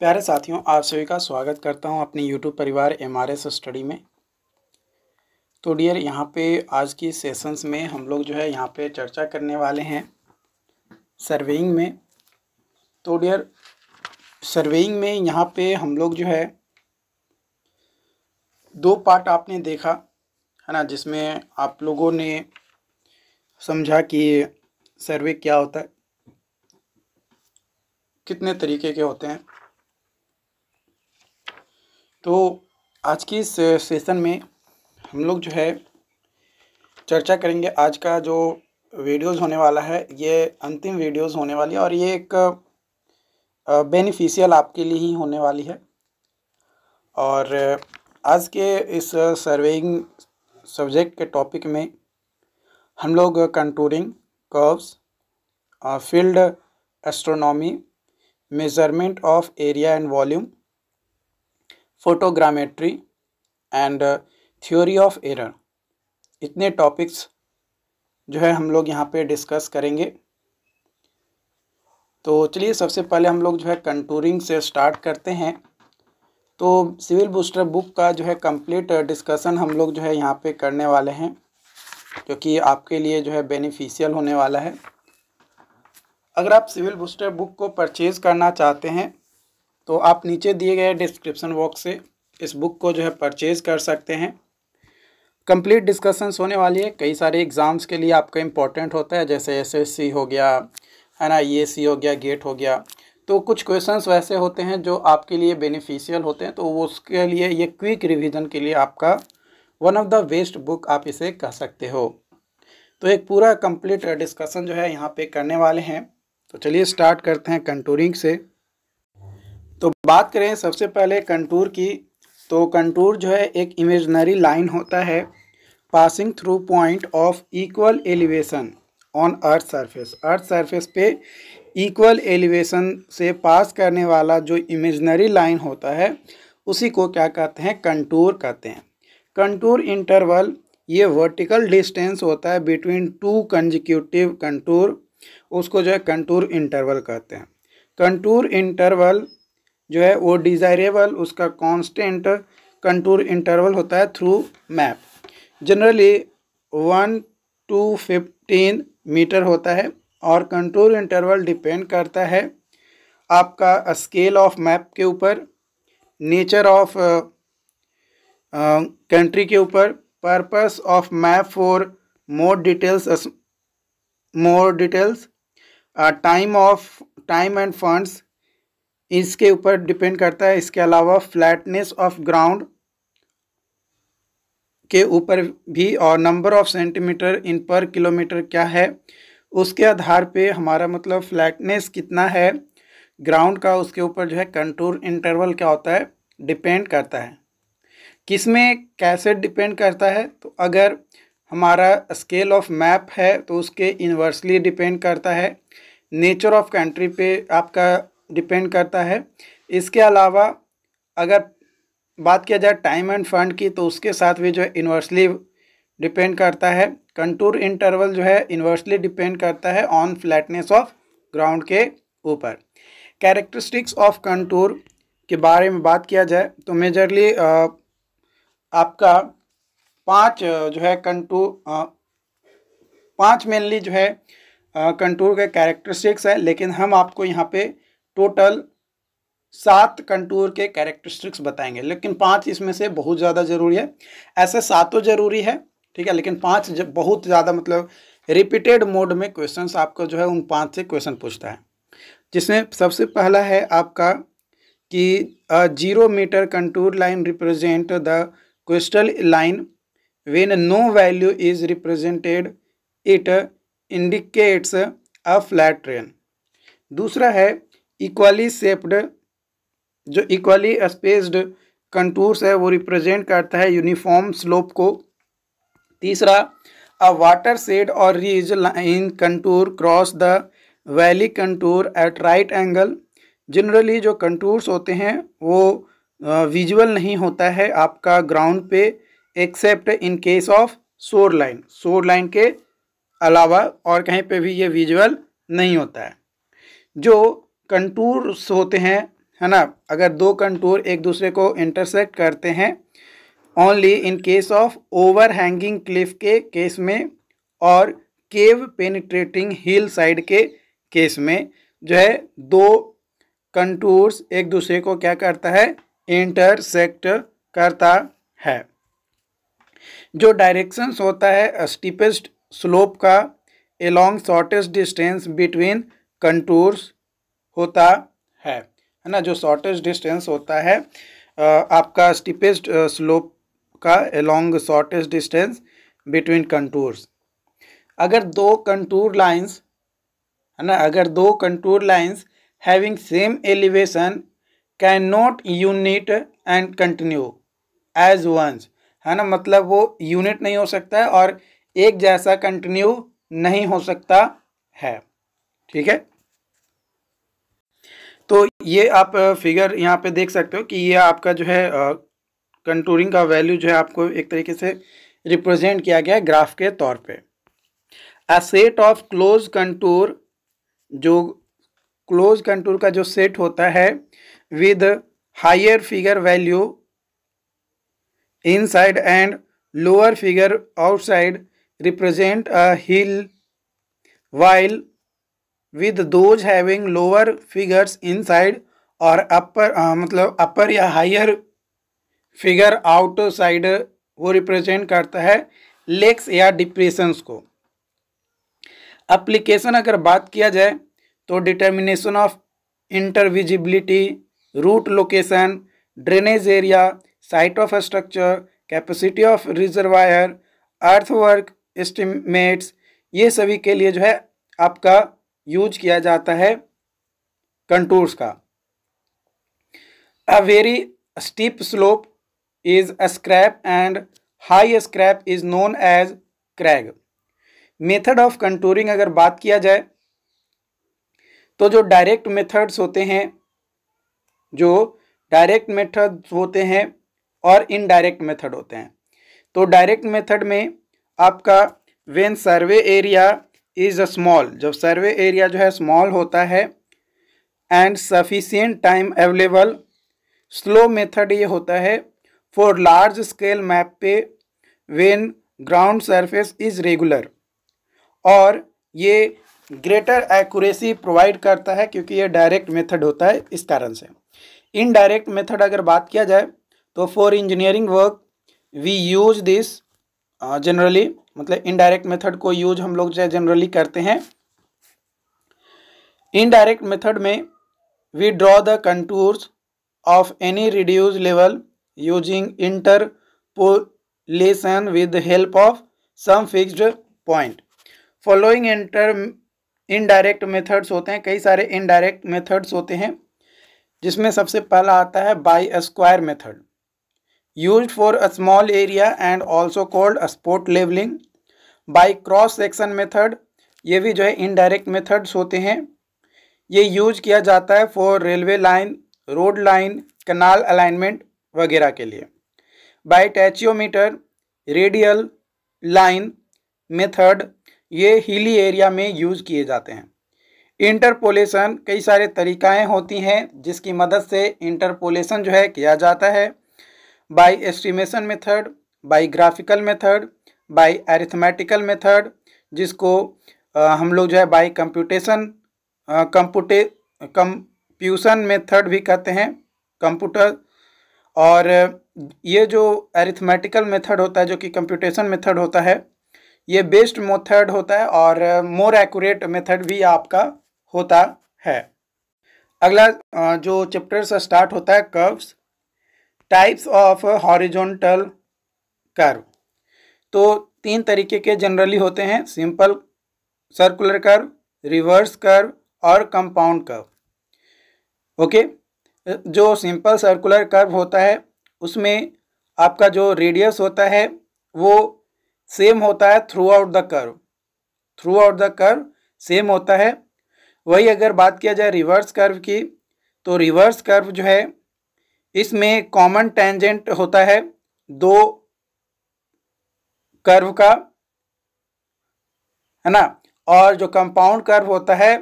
प्यारे साथियों आप सभी का स्वागत करता हूं अपने यूट्यूब परिवार एम आर एस स्टडी में तो डियर यहां पे आज की सेशंस में हम लोग जो है यहां पे चर्चा करने वाले हैं सर्वेइंग में तो डियर सर्वेइंग में यहां पे हम लोग जो है दो पार्ट आपने देखा है ना जिसमें आप लोगों ने समझा कि सर्वे क्या होता है कितने तरीके के होते हैं तो आज की इस सेशन में हम लोग जो है चर्चा करेंगे आज का जो वीडियोस होने वाला है ये अंतिम वीडियोस होने वाली है और ये एक बेनिफिशियल आपके लिए ही होने वाली है और आज के इस सर्वेइंग सब्जेक्ट के टॉपिक में हम लोग contouring curves field astronomy measurement of area and volume photogrammetry and theory of error इतने टॉपिक्स जो है हम लोग यहाँ पे डिस्कस करेंगे तो चलिए सबसे पहले हम लोग जो है कंटूरिंग से स्टार्ट करते हैं तो सिविल बूस्टर बुक का जो है कंप्लीट डिस्कसन uh, हम लोग जो है यहाँ पे करने वाले हैं क्योंकि आपके लिए जो है बेनिफिशियल होने वाला है अगर आप सिविल बूस्टर बुक को परचेज़ करना चाहते हैं तो आप नीचे दिए गए डिस्क्रिप्सन बॉक्स से इस बुक को जो है परचेज़ कर सकते हैं कंप्लीट डिस्कशंस होने वाली है कई सारे एग्ज़ाम्स के लिए आपका इम्पॉर्टेंट होता है जैसे एसएससी हो गया है ना ई हो गया गेट e हो गया तो कुछ क्वेश्चंस वैसे होते हैं जो आपके लिए बेनिफिशियल होते हैं तो वो उसके लिए ये क्विक रिविजन के लिए आपका one of the best book आप इसे कह सकते हो तो एक पूरा कम्प्लीट डिस्कसन जो है यहाँ पर करने वाले हैं तो चलिए स्टार्ट करते हैं कंटूरिंग से बात करें सबसे पहले कंटूर की तो कंटूर जो है एक इमेजनरी लाइन होता है passing through point of equal elevation on earth surface earth surface पे इक्वल एलिवेशन से पास करने वाला जो इमेजनरी लाइन होता है उसी को क्या कहते हैं कंटूर कहते हैं कंटूर इंटरवल ये वर्टिकल डिस्टेंस होता है बिटवीन टू कंजिक्यूटिव कंटूर उसको जो है कंटूर इंटरवल कहते हैं कंटूर इंटरवल जो है वो डिज़ायरेबल उसका कांस्टेंट कंटूर इंटरवल होता है through map generally one to fifteen metre होता है और कंटूर इंटरवल डिपेंड करता है आपका स्केल ऑफ मैप के ऊपर नेचर ऑफ कंट्री के ऊपर purpose of map for more details more details time of time and funds इसके ऊपर डिपेंड करता है इसके अलावा फ्लैटनेस ऑफ ग्राउंड के ऊपर भी और नंबर ऑफ सेंटीमीटर इन पर किलोमीटर क्या है उसके आधार पे हमारा मतलब फ्लैटनेस कितना है ग्राउंड का उसके ऊपर जो है कंटूर इंटरवल क्या होता है डिपेंड करता है किस में कैसे डिपेंड करता है तो अगर हमारा स्केल ऑफ मैप है तो उसके इन्वर्सली डिपेंड करता है नेचर ऑफ कंट्री पे आपका डिपेंड करता है इसके अलावा अगर बात किया जाए टाइम एंड फंड की तो उसके साथ भी जो है इन्वर्सली डिपेंड करता है कंटूर इंटरवल जो है इन्वर्सली डिपेंड करता है ऑन फ्लैटनेस ऑफ ग्राउंड के ऊपर कैरेक्टरिस्टिक्स ऑफ कंटूर के बारे में बात किया जाए तो मेजरली आपका पांच जो है कंटूर पांच मेनली जो है कंटूर के कैरेक्टरिस्टिक्स है लेकिन हम आपको यहाँ पे टोटल सात कंटूर के कैरेक्टरिस्टिक्स बताएंगे लेकिन पांच इसमें से बहुत ज़्यादा ज़रूरी है ऐसे सातों ज़रूरी है ठीक है लेकिन पांच बहुत ज़्यादा मतलब रिपीटेड मोड में क्वेश्चंस आपको जो है उन पांच से क्वेश्चन पूछता है जिसमें सबसे पहला है आपका कि zero metre contour line represent the coastal line when no value is represented it indicates a flat terrain दूसरा है इक्वली सेप्ड जो इक्वली स्पेस्ड कंटूर्स है वो रिप्रेजेंट करता है यूनिफॉर्म स्लोप को तीसरा अ वाटर सेड और ridge line contour cross the valley contour at right angle generally जो कंटूर्स होते हैं वो विजुअल नहीं होता है आपका ग्राउंड पे except in case of shore line shore line के अलावा और कहीं पे भी ये विजुअल नहीं होता है जो कंटूर्स होते हैं है ना अगर दो कंटूर एक दूसरे को इंटरसेक्ट करते हैं only in case of overhanging cliff के केस में और केव पेनिट्रेटिंग हिल साइड के केस में जो है दो कंटूर्स एक दूसरे को क्या करता है इंटरसेक्ट करता है जो डायरेक्शंस होता है स्टीपेस्ट स्लोप का along shortest distance between contours होता है है ना जो शॉर्टेस्ट डिस्टेंस होता है आपका स्टीपेस्ट स्लोप का along shortest distance between contours अगर दो कंटूर लाइंस है ना अगर दो contour lines having same elevation can not unite and continue as once है ना मतलब वो यूनिट नहीं हो सकता है और एक जैसा कंटिन्यू नहीं हो सकता है ठीक है तो ये आप फिगर यहाँ पे देख सकते हो कि ये आपका जो है कंटूरिंग का वैल्यू जो है आपको एक तरीके से रिप्रेजेंट किया गया है ग्राफ के तौर पे a set of close contour जो क्लोज कंटूर का जो सेट होता है with higher figure value inside and lower figure outside represent a hill while with those having lower figures inside और अपर आ, मतलब अपर या हायर फिगर आउट साइड वो रिप्रेजेंट करता है लेक्स या डिप्रेशंस को अप्लीकेशन अगर बात किया जाए तो determination of intervisibility route location drainage area site of structure capacity of reservoir earthwork estimates ये सभी के लिए जो है आपका यूज किया जाता है कंटूर्स का a very steep slope is a scarp and high scarp is known as crag method of contouring अगर बात किया जाए तो जो डायरेक्ट मेथड्स होते हैं जो डायरेक्ट मेथड होते हैं और इनडायरेक्ट मेथड होते हैं तो डायरेक्ट मेथड में आपका when survey area is a small जब सर्वे एरिया जो है स्मॉल होता है and sufficient time available slow method ये होता है फॉर लार्ज स्केल मैप पे when ground surface is regular और ये ग्रेटर एक्यूरेसी प्रोवाइड करता है क्योंकि ये डायरेक्ट मेथड होता है इस कारण से इनडायरेक्ट मेथड अगर बात किया जाए तो for engineering work we use this generally मतलब इनडायरेक्ट मेथड को यूज हम लोग जनरली करते हैं इनडायरेक्ट मेथड में we draw the contours of any reduce level using interpolation with help of some fixed point following inter indirect methods होते हैं कई सारे इनडायरेक्ट मेथड्स होते हैं जिसमें सबसे पहला आता है by square method use for a small area and also called a levelling by cross section method ये भी जो है इनडायरेक्ट मेथड्स होते हैं ये यूज किया जाता है for railway line road line canal alignment वगैरह के लिए by tacheometer radial line method ये हिली एरिया में यूज किए जाते हैं इंटरपोलेशन कई सारे तरीकाएं होती हैं जिसकी मदद से इंटरपोलेशन जो है किया जाता है by estimation method by graphical method by arithmetical method जिसको हम लोग जो है by computation compute computation method भी कहते हैं कंप्यूटर और ये जो एरिथमेटिकल मेथड होता है जो कि कंप्यूटेशन मेथड होता है ये बेस्ट मेथड होता है और मोर एक्यूरेट मेथड भी आपका होता है अगला जो चैप्टर से स्टार्ट होता है curves types of horizontal curve तो तीन तरीके के जनरली होते हैं simple circular curve reverse curve और कंपाउंड कर्व ओके जो सिंपल सर्कुलर कर्व होता है उसमें आपका जो रेडियस होता है वो सेम होता है throughout the curve throughout the curve same होता है वही अगर बात किया जाए रिवर्स कर्व की तो रिवर्स कर्व जो है इसमें कॉमन टेंजेंट होता है दो कर्व का है ना और जो कंपाउंड कर्व होता है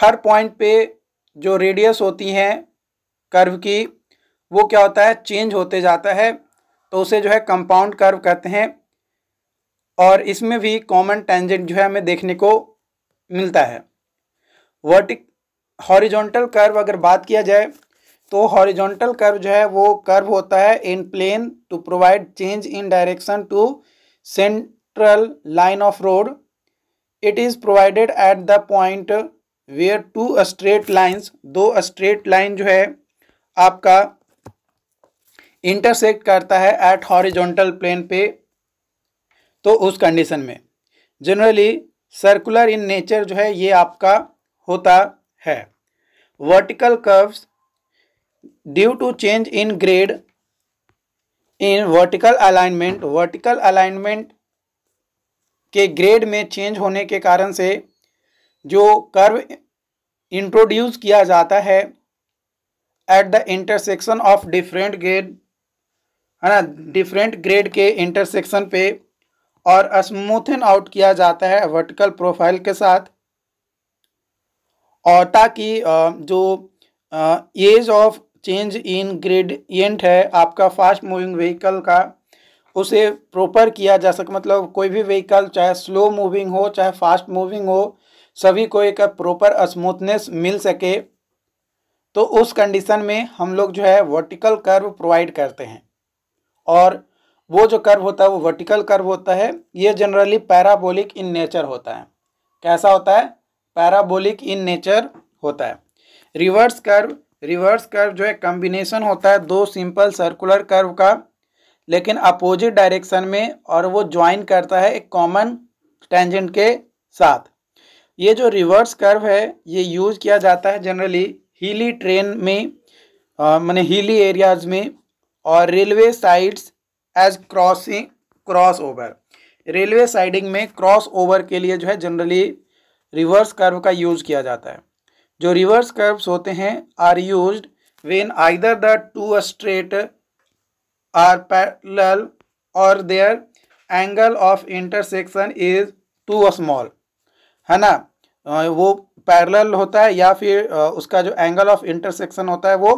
हर पॉइंट पे जो रेडियस होती हैं कर्व की वो क्या होता है चेंज होते जाता है तो उसे जो है कंपाउंड कर्व कहते हैं और इसमें भी कॉमन टेंजेंट जो है हमें देखने को मिलता है वर्टिक हॉरिजॉन्टल कर्व अगर बात किया जाए तो हॉरिजॉन्टल कर्व जो है वो कर्व होता है in plane to provide change in direction to central line of road it is provided at the point where two straight lines दो स्ट्रेट लाइन जो है आपका इंटरसेक्ट करता है एट हॉरिजॉन्टल प्लेन पे तो उस कंडीशन में जनरली सर्कुलर इन नेचर जो है ये आपका होता है vertical curves due to change in grade in vertical alignment vertical alignment के ग्रेड में चेंज होने के कारण से जो कर्व इंट्रोड्यूस किया जाता है at the intersection of different grade है ना डिफरेंट ग्रेड के इंटरसेक्शन पे और स्मूथन आउट किया जाता है वर्टिकल प्रोफाइल के साथ और ताकि जो as of change in gradient है आपका फास्ट मूविंग व्हीकल का उसे प्रॉपर किया जा सके मतलब कोई भी व्हीकल चाहे स्लो मूविंग हो चाहे फास्ट मूविंग हो सभी को एक प्रॉपर स्मूथनेस मिल सके तो उस कंडीशन में हम लोग जो है वर्टिकल कर्व प्रोवाइड करते हैं और वो जो कर्व होता है वो वर्टिकल कर्व होता है ये जनरली पैराबोलिक इन नेचर होता है कैसा होता है पैराबोलिक इन नेचर होता है रिवर्स कर्व रिवर्स कर्व जो है कम्बिनेशन होता है दो सिंपल सर्कुलर कर्व का लेकिन अपोजिट डायरेक्शन में और वो ज्वाइन करता है एक कॉमन टेंजेंट के साथ ये जो रिवर्स कर्व है ये यूज़ किया जाता है जनरली हिली ट्रेन में मैंने हिली एरियाज में और railway sides as crossing cross over railway siding में क्रॉस ओवर के लिए जो है जनरली रिवर्स कर्व का यूज़ किया जाता है जो रिवर्स कर्व्स होते हैं are use when either the two straight are parallel or their angle of intersection is too small है ना वो पैरल होता है या फिर उसका जो एंगल ऑफ इंटरसेक्शन होता है वो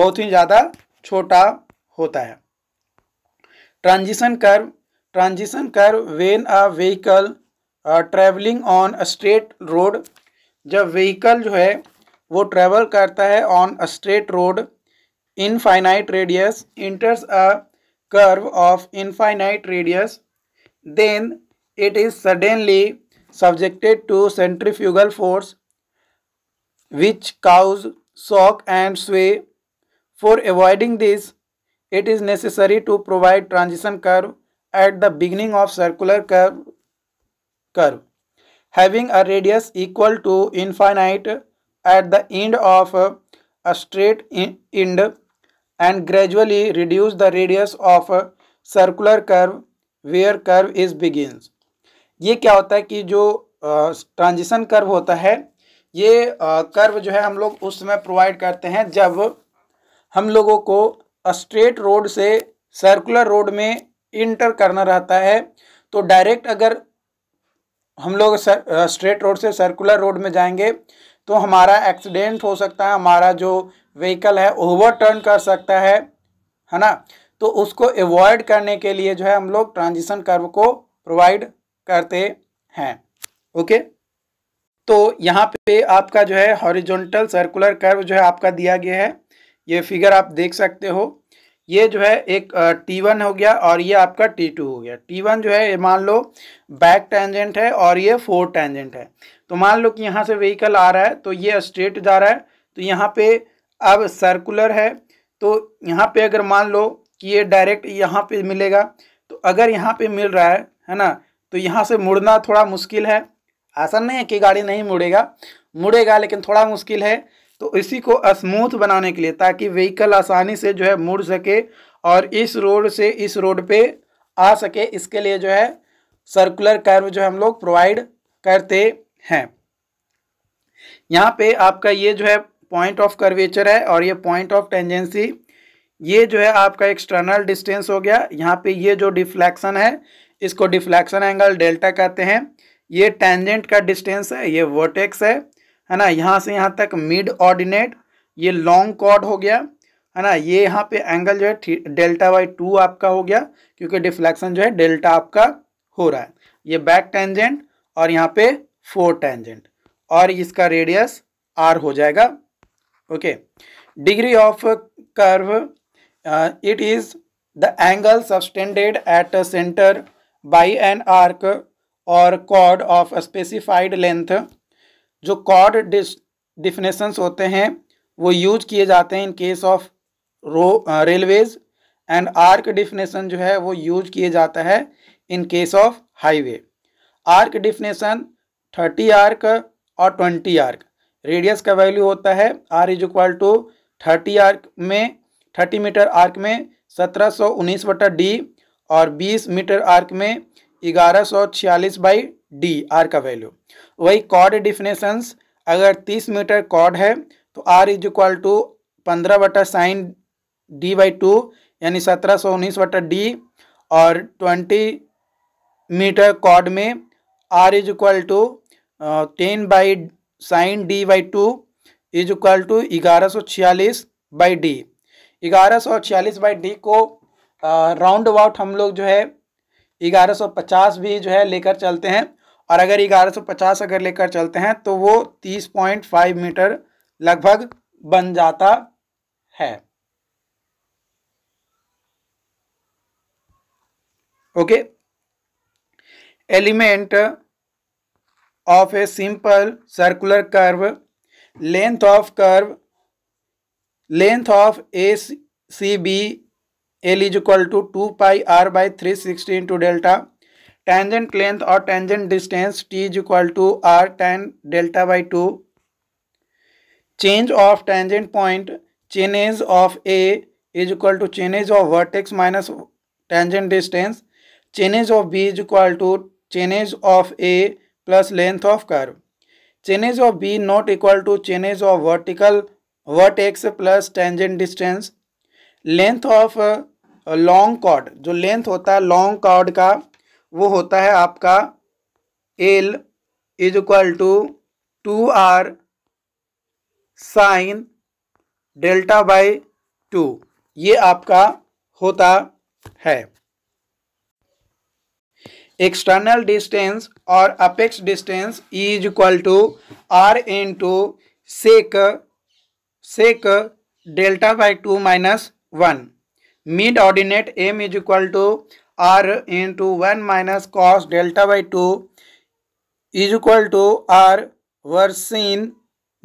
बहुत ही ज़्यादा छोटा होता है transition curve transition curve when a vehicle travelling on straight road जब व्हीकल जो है वो ट्रेवल करता है on a straight road infinite radius enters a curve of infinite radius then it is suddenly subjected to centrifugal force which causes shock and sway for avoiding this it is necessary to provide transition curve at the beginning of circular curve curve having a radius equal to infinite at the end of a straight end and gradually reduce the radius of a circular curve where curve is begins ये क्या होता है कि जो transition curve होता है ये curve जो है हम लोग उस समय प्रोवाइड करते हैं जब हम लोगों को स्ट्रेट रोड से सर्कुलर रोड में इंटर करना रहता है तो डायरेक्ट अगर हम लोग स्ट्रेट रोड से सर्कुलर रोड में जाएंगे तो हमारा एक्सीडेंट हो सकता है हमारा जो व्हीकल है ओवरटर्न कर सकता है है ना तो उसको अवॉइड करने के लिए जो है हम लोग ट्रांजिशन कर्व को प्रोवाइड करते हैं ओके तो यहाँ पे आपका जो है हॉरिजॉन्टल सर्कुलर कर्व जो है आपका दिया गया है ये फिगर आप देख सकते हो ये जो है एक टी वन हो गया और ये आपका टी टू हो गया टी वन जो है ये मान लो बैक टेंजेंट है और ये फोर टेंजेंट है तो मान लो कि यहाँ से व्हीकल आ रहा है तो ये स्ट्रेट जा रहा है तो यहाँ पे अब सर्कुलर है तो यहाँ पे अगर मान लो कि ये डायरेक्ट यहाँ पे मिलेगा तो अगर यहाँ पे मिल रहा है है ना तो यहाँ से मुड़ना थोड़ा मुश्किल है आसान नहीं है कि गाड़ी नहीं मुड़ेगा मुड़ेगा लेकिन थोड़ा मुश्किल है तो इसी को स्मूथ बनाने के लिए ताकि व्हीकल आसानी से जो है मुड़ सके और इस रोड से इस रोड पे आ सके इसके लिए जो है सर्कुलर कर्व जो हम लोग प्रोवाइड करते हैं यहाँ पे आपका ये जो है पॉइंट ऑफ कर्वेचर है और ये पॉइंट ऑफ टेंजेंसी ये जो है आपका एक्सटर्नल डिस्टेंस हो गया यहाँ पे ये जो डिफ्लैक्शन है इसको डिफ्लैक्शन एंगल डेल्टा कहते हैं ये टेंजेंट का डिस्टेंस है ये वर्टेक्स है है ना यहाँ से यहाँ तक मिड ऑर्डिनेट ये लॉन्ग कॉर्ड हो गया है ना ये यहाँ पे एंगल जो है डेल्टा बाई टू आपका हो गया क्योंकि डिफ्लेक्शन जो है डेल्टा आपका हो रहा है ये बैक टेंजेंट और यहाँ पे फोर टेंजेंट और इसका रेडियस आर हो जाएगा okay degree of curve it is the angle subtended at centre by an arc or chord of specified length जो कॉर्ड डिफिनेशंस होते हैं वो यूज किए जाते हैं इन केस ऑफ रो रेलवेज एंड आर्क डिफिनेशन जो है वो यूज किए जाता है in case of highway arc definition thirty arc और ट्वेंटी आर्क रेडियस का वैल्यू होता है R is equal to thirty arc में थर्टी मीटर आर्क में सत्रह सौ उन्नीस बटा डी और बीस मीटर आर्क में ग्यारह सौ छियालीस बाई डी आर का वैल्यू वही कॉड डिफिनेशंस अगर तीस मीटर कॉड है तो आर इज इक्वल टू पंद्रह बटा साइन डी बाई टू यानी सत्रह सौ उन्नीस बटा डी और ट्वेंटी मीटर कॉड में R is equal to ten by sine D by two is equal to ग्यारह सौ छियालीस बाई डी ग्यारह सौ छियालीस बाई डी को राउंड uh, अबाउट हम लोग जो है ग्यारह सौ पचास भी जो है लेकर चलते हैं और अगर 1150 अगर लेकर चलते हैं तो वो 30.5 मीटर लगभग बन जाता है okay element of a simple circular curve length of curve length of A C B L is equal to two pi R by three sixty into delta tangent length और tangent distance T is equal to R tan delta by two change of tangent point chainage of A is equal to chainage of vertex minus tangent distance chainage of B is equal to chainage of A plus length of curve chainage of B not equal to chainage of vertical vertex plus tangent distance length of long कॉड जो लेंथ होता है long कॉड का वो होता है आपका L is equal to two R sine delta by two ये आपका होता है एक्सटर्नल डिस्टेंस और apex distance is equal to R into sec sec delta by two minus one mid ordinate M is equal to R into one minus cos delta by two is equal to R versin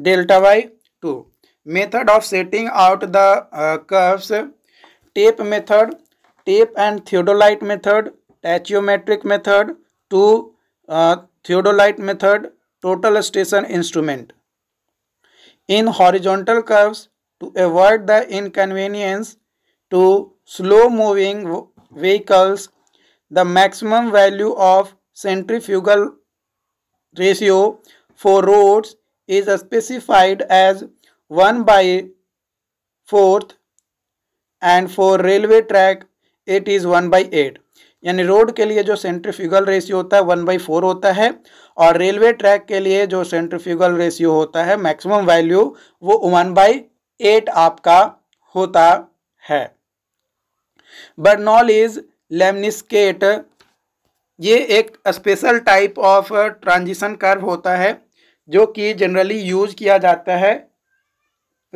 delta by two method of setting out the curves tape method tape and theodolite method tacheometric method two theodolite method total station instrument in horizontal curves to avoid the inconvenience to slow moving vehicles, the maximum value of centrifugal ratio for roads is specified as 1 by 4th and for railway track it is one by eight यानी road के लिए जो centrifugal ratio होता है one by four होता है और railway track के लिए जो सेंट्रीफ्यूगल रेशियो होता है मैक्सिमम वैल्यू वो वन बाई एट आपका होता है बर्नॉल इज लेमनिस्केट ये एक special type of transition curve होता है जो कि जनरली यूज किया जाता है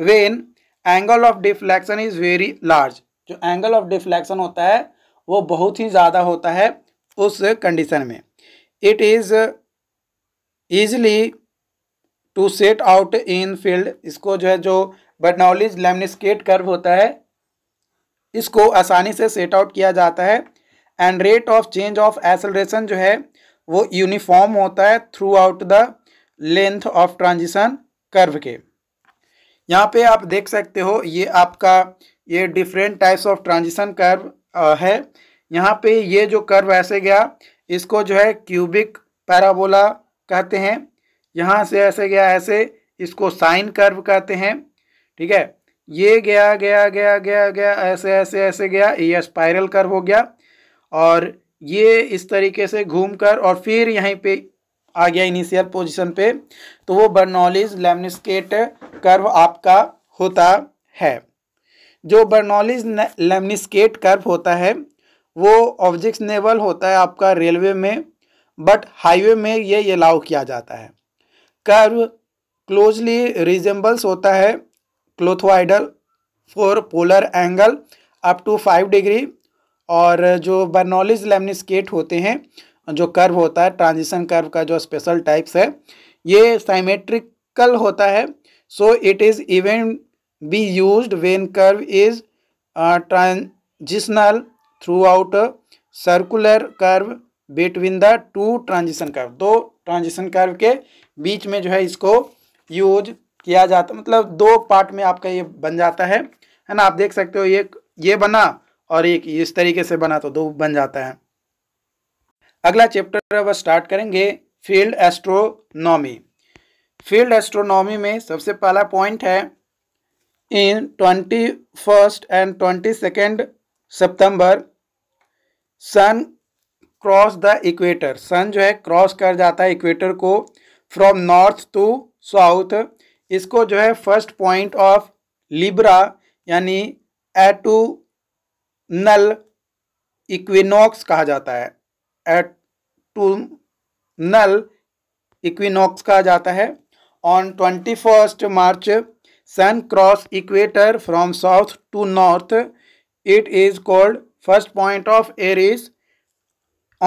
when angle of deflection is very large जो एंगल ऑफ डिफ्लेक्शन होता है वो बहुत ही ज़्यादा होता है उस कंडीशन में it is easily to set out in field इसको जो है जो बर्नॉलिज लेमनिस्केट कर्व होता है इसको आसानी से सेट आउट किया जाता है and rate of change of acceleration जो है वो यूनिफॉर्म होता है throughout the length of transition curve के यहाँ पे आप देख सकते हो ये आपका ये different types of transition curve है यहाँ पे ये जो कर्व ऐसे गया इसको जो है क्यूबिक पैराबोला कहते हैं यहाँ से ऐसे गया ऐसे इसको साइन कर्व कहते हैं ठीक है ये गया गया गया गया गया ऐसे ऐसे ऐसे गया ये स्पाइरल कर हो गया और ये इस तरीके से घूम कर और फिर यहीं पे आ गया इनिशियल पोजीशन पे तो वो बर्नॉलिज लेमनिस्केट कर्व आपका होता है जो बर्नॉलिज लेमनिस्केट कर्व होता है वो ऑब्जेक्ट नेवल होता है आपका रेलवे में बट हाईवे में ये अलाउ किया जाता है कर्व क्लोजली रिजेंबल्स होता है clothoidal for polar angle up to five degree और जो बर्नॉलिज लेमनिस्केट होते हैं जो कर्व होता है ट्रांजिशन कर्व का जो स्पेशल टाइप्स है ये साइमेट्रिकल होता है so it is even be use when curve is transitional throughout circular curve between the two transition curve दो ट्रांजिशन कर्व के बीच में जो है इसको यूज किया जाता मतलब दो पार्ट में आपका ये बन जाता है है ना आप देख सकते हो एक ये बना और एक इस तरीके से बना तो दो बन जाता है अगला चैप्टर अब स्टार्ट करेंगे फील्ड एस्ट्रोनॉमी फील्ड एस्ट्रोनॉमी में सबसे पहला पॉइंट है in twenty first and twenty second September sun cross the equator sun जो है क्रॉस कर जाता है इक्वेटर को फ्रॉम नॉर्थ टू साउथ इसको जो है फर्स्ट पॉइंट ऑफ लिब्रा यानी एटू नल इक्विनॉक्स कहा जाता है एटू टू नल इक्विनॉक्स कहा जाता है on twenty first March sun cross equator from south to north it is called first point of Aries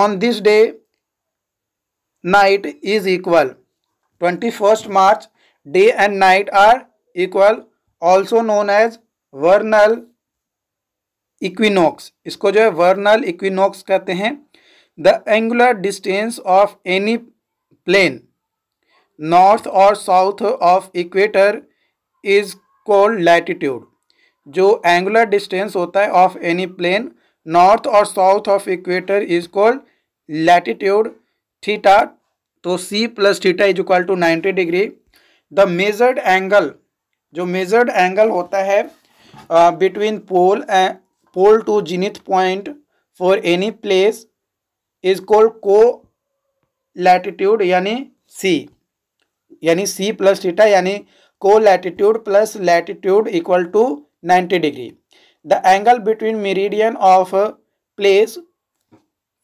on this day night is equal twenty first March day and night are equal also known as vernal equinox इसको जो है vernal equinox कहते हैं the angular distance of any plane north और south of equator is called latitude जो angular distance होता है of any plane north और south of equator is called latitude theta तो C plus theta is equal to ninety degree the measured angle जो measured angle होता है between pole pole to zenith point for any place is called colatitude यानी C यानी C plus theta यानी colatitude plus latitude equal to ninety degree the angle between meridian of place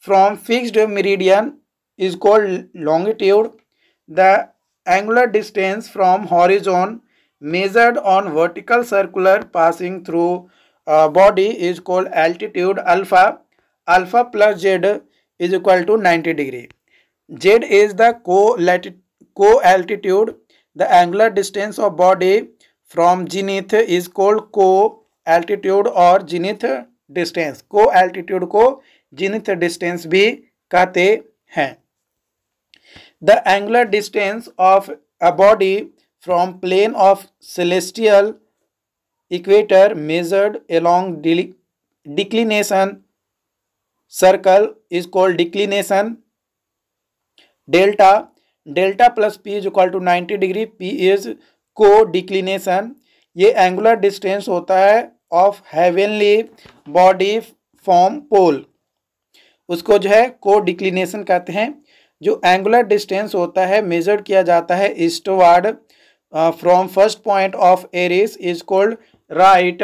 from fixed meridian is called longitude the angular distance from horizon measured on vertical circular passing through uh, body is called altitude alpha. Alpha plus z is equal to 90 degree. z is the co-altitude. Co the angular distance of body from zenith is called co-altitude or zenith distance. Co-altitude को zenith distance भी कहते हैं the angular distance of a body from plane of celestial equator measured along de declination circle is called declination delta delta plus p is equal to 90 degree p is codeclination ये angular distance होता है of heavenly body form pole उसको जो है को declination कहते हैं जो एंगुलर डिस्टेंस होता है मेजर किया जाता है eastward from first point of Aries is called right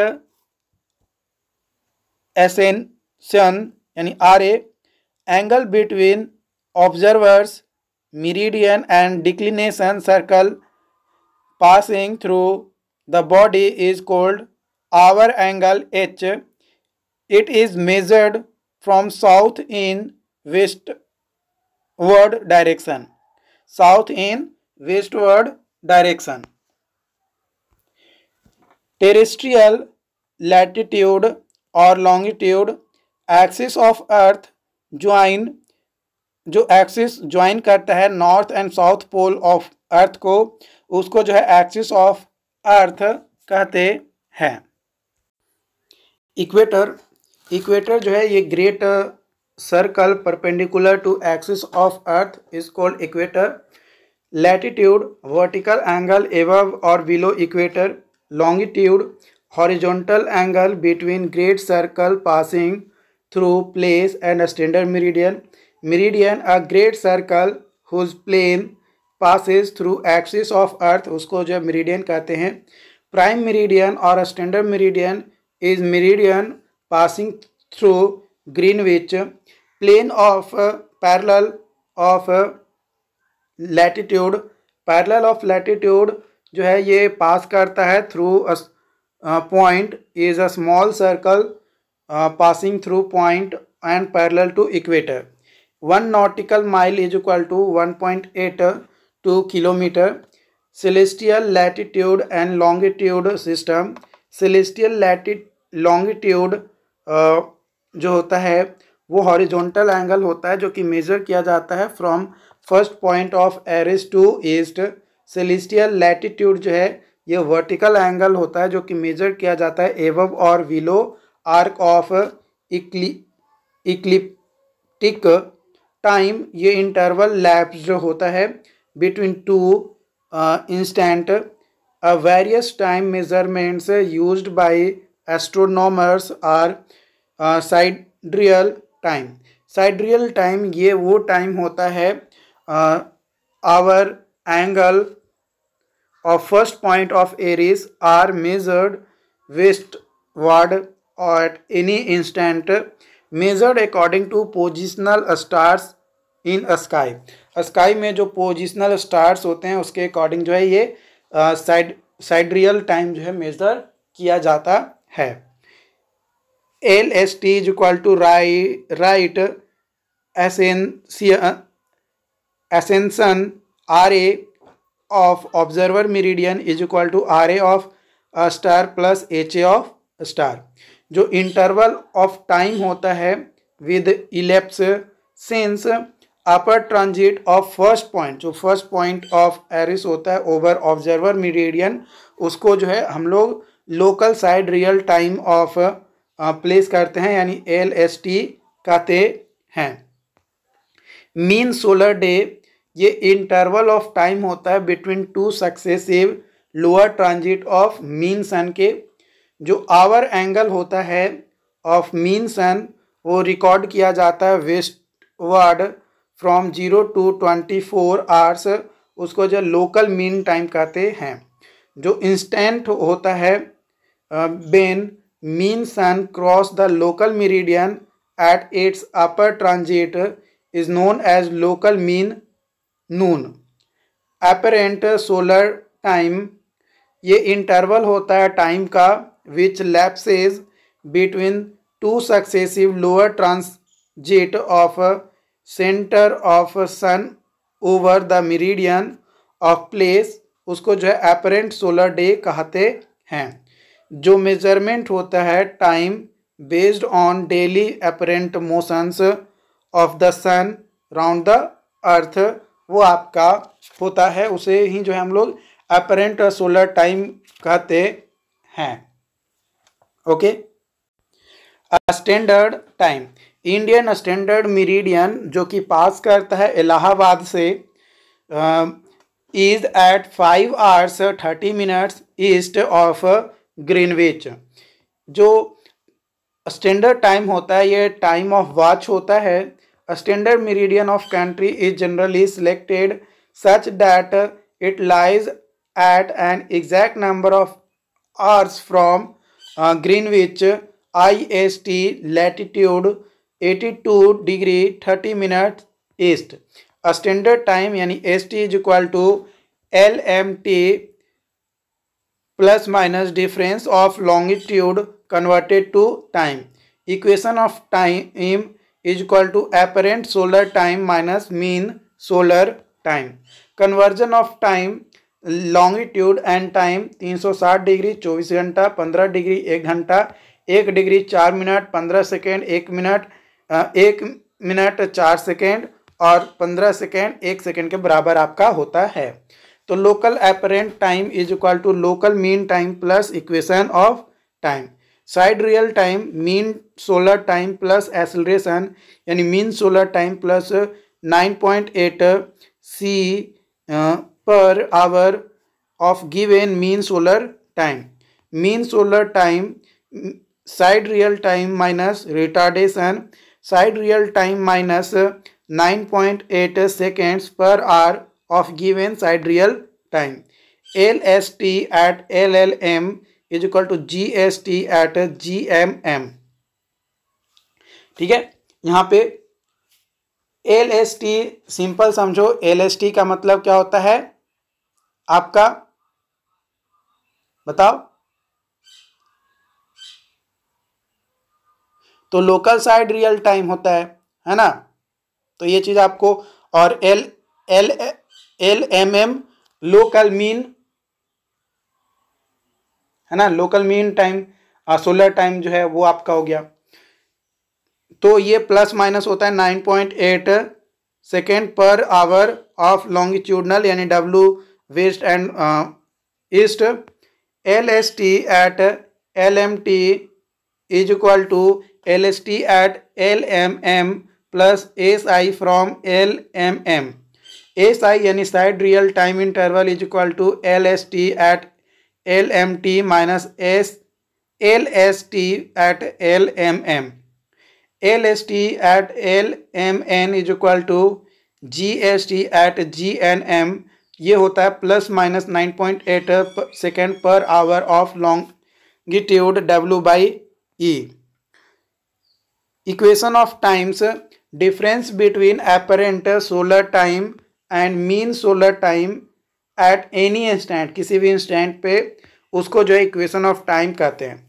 ascension यानी R angle between observer's meridian and declination circle passing through the body is called hour angle H it is measured from south in westward direction south in westward direction terrestrial latitude और longitude axis of earth join जो axis join करता है north and south pole of earth को उसको जो है axis of अर्थ कहते हैं इक्वेटर इक्वेटर जो है ये great circle perpendicular to axis of earth is called equator latitude vertical angle above or below equator longitude horizontal angle between great circle passing through place and a standard meridian meridian a great circle whose plane passes through axis of earth उसको जो meridian कहते हैं prime meridian or a standard meridian is meridian passing through Greenwich plane of uh, parallel of uh, latitude parallel of latitude जो है ये pass करता है through point is a small circle passing through point and parallel to equator one nautical mile is equal to one point eight two kilometre celestial latitude and longitude system celestial latitude longitude uh, जो होता है वो horizontal angle होता है जो कि major किया जाता है from first point of Aries to east celestial latitude जो है ये वर्टिकल एंगल होता है जो कि मेजर किया जाता है एवब और below arc of ecliptic time ये इंटरवल लैप्स जो होता है between two instant various time measurements used by astronomers are sidereal time sidereal time ये वो टाइम होता है hour angle of first point of Aries are measured westward at any instant measured according to positional stars in sky sky में जो positional stars होते हैं उसके according जो है ये साइड साइड्रियल टाइम जो है मेजर किया जाता है L S T is equal to right right ascension R A of observer meridian is equal to R A of star plus H A of star जो इंटरवल ऑफ टाइम होता है with elapse since upper transit of first point जो first point of Aries होता है over observer मिरीडियन उसको जो है हम लोग local sidereal time of place करते हैं यानी एल एस टी कहते हैं मीन सोलर डे ये इंटरवल ऑफ टाइम होता है between two successive lower transit of mean sun के जो आवर एंगल होता है ऑफ मीन सन वो रिकॉर्ड किया जाता है westward from zero to twenty four hours उसको जो लोकल मीन टाइम कहते हैं जो इंस्टेंट होता है बेन mean sun cross the local meridian at its upper transit is known as local mean noon apparent solar time ये इंटरवल होता है टाइम का which lapses between two successive lower transit of centre of sun over the meridian of place उसको जो है apparent solar day कहते हैं जो मेजरमेंट होता है time based on daily apparent motions of the sun round the earth वो आपका होता है उसे ही जो है हम लोग अपरेंट सोलर टाइम कहते हैं okay standard time Indian standard meridian जो कि पास करता है इलाहाबाद से is at five hours thirty minutes east of Greenwich जो स्टैंडर्ड टाइम होता है ये टाइम ऑफ वॉच होता है standard meridian of country is generally selected such that it lies at an exact number of hours from Greenwich I S T latitude two degree thirty minute east standard time यानी S T is equal to L M T plus minus difference of longitude converted to time. Equation of time is equal to apparent solar time minus mean solar time. Conversion of time longitude and time 360 degree 24 घंटा 15 degree एक घंटा एक डिग्री चार minute 15 second एक minute एक minute चार second और 15 सेकेंड एक सेकेंड के बराबर आपका होता है तो local apparent time is equal to local mean time plus equation of time sidereal time mean solar time plus acceleration यानी mean solar time plus nine point eight C per hour of an mean solar time mean solar time sidereal time minus retardation sidereal time minus nine point eight seconds per hour of given side real time LST at LLM is equal to GST at GMM ठीक है यहाँ पे L S T simple समझो L S T का मतलब क्या होता है आपका बताओ तो लोकल साइड रियल टाइम होता है है ना तो ये चीज़ आपको और L L L M M local mean है ना local mean time solar time जो है वो आपका हो गया तो ये प्लस माइनस होता है nine point eight second per hour of longitudinal यानी W west and east L S T at L M T is equal to L S T at L M M plus S I from L M M S I यानी sidereal time interval is equal to L S T at L M T minus S L S T at L M M L S T at L M N is equal to G S T at G N M ये होता है plus minus nine point eight second per hour of longitude W by E equation of times difference between apparent solar time and mean solar time at any instant किसी भी instant पे उसको जो है equation of time कहते हैं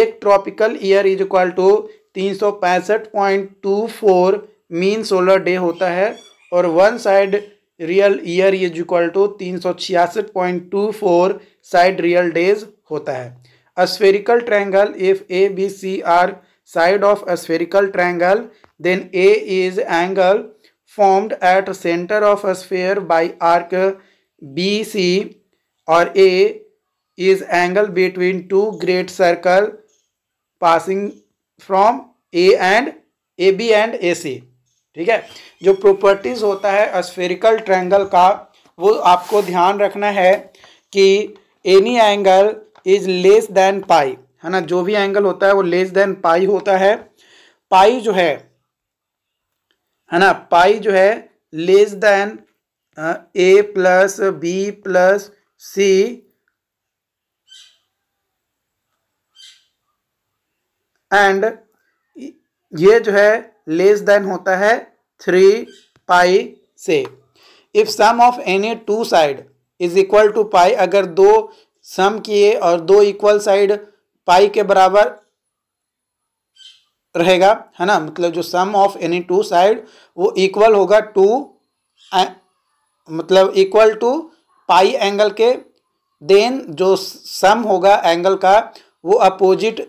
एक tropical year is equal to तीन सौ पैंसठ point two four mean solar day होता है और one sidereal year is equal to तीन सौ छियासठ point two four sidereal days होता है a spherical triangle if A B C are side of a spherical triangle then A is angle formed at center of a sphere by arc BC or A is angle between two great circle passing from A and AB and AC ठीक है जो properties होता है spherical triangle का वो आपको ध्यान रखना है कि any angle is less than pi है ना जो भी एंगल होता है वो लेस देन पाई होता है पाई जो है है ना पाई जो है less than A plus B plus C and ये जो है लेस देन होता है थ्री पाई से if sum of any two side is equal to pi अगर दो सम किए और दो इक्वल साइड पाई के बराबर रहेगा है ना मतलब जो sum of any two side वो इक्वल होगा टू मतलब इक्वल टू पाई एंगल के देन जो सम होगा एंगल का वो opposite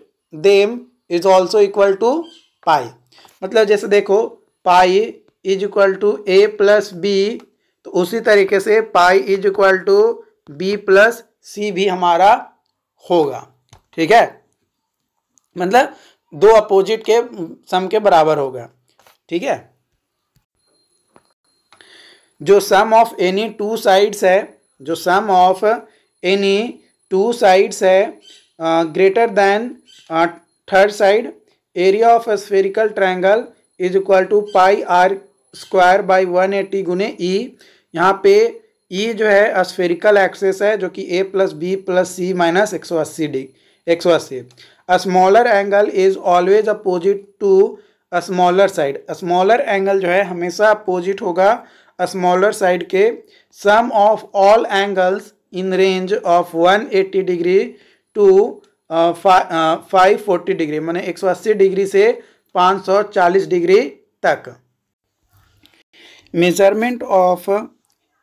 them is also equal to pi मतलब जैसे देखो pi is equal to A plus B तो उसी तरीके से pi is equal to B plus C भी हमारा होगा ठीक है मतलब दो अपोजिट के सम के बराबर होगा ठीक है जो sum of any two sides है जो sum of any two sides है greater than third side area of spherical triangle is equal to pi R square by one eighty गुने ई e. यहाँ पे ई e जो है स्फेरिकल एक्सेस है जो कि A plus B plus C minus एक सौ अस्सी डी एक सौ अस्सी a smaller angle is always opposite to a smaller side a smaller angle जो है हमेशा opposite होगा a smaller side के sum of all angles in range of 180 degree to five forty degree मैंने 180 डिग्री से 540 डिग्री तक measurement of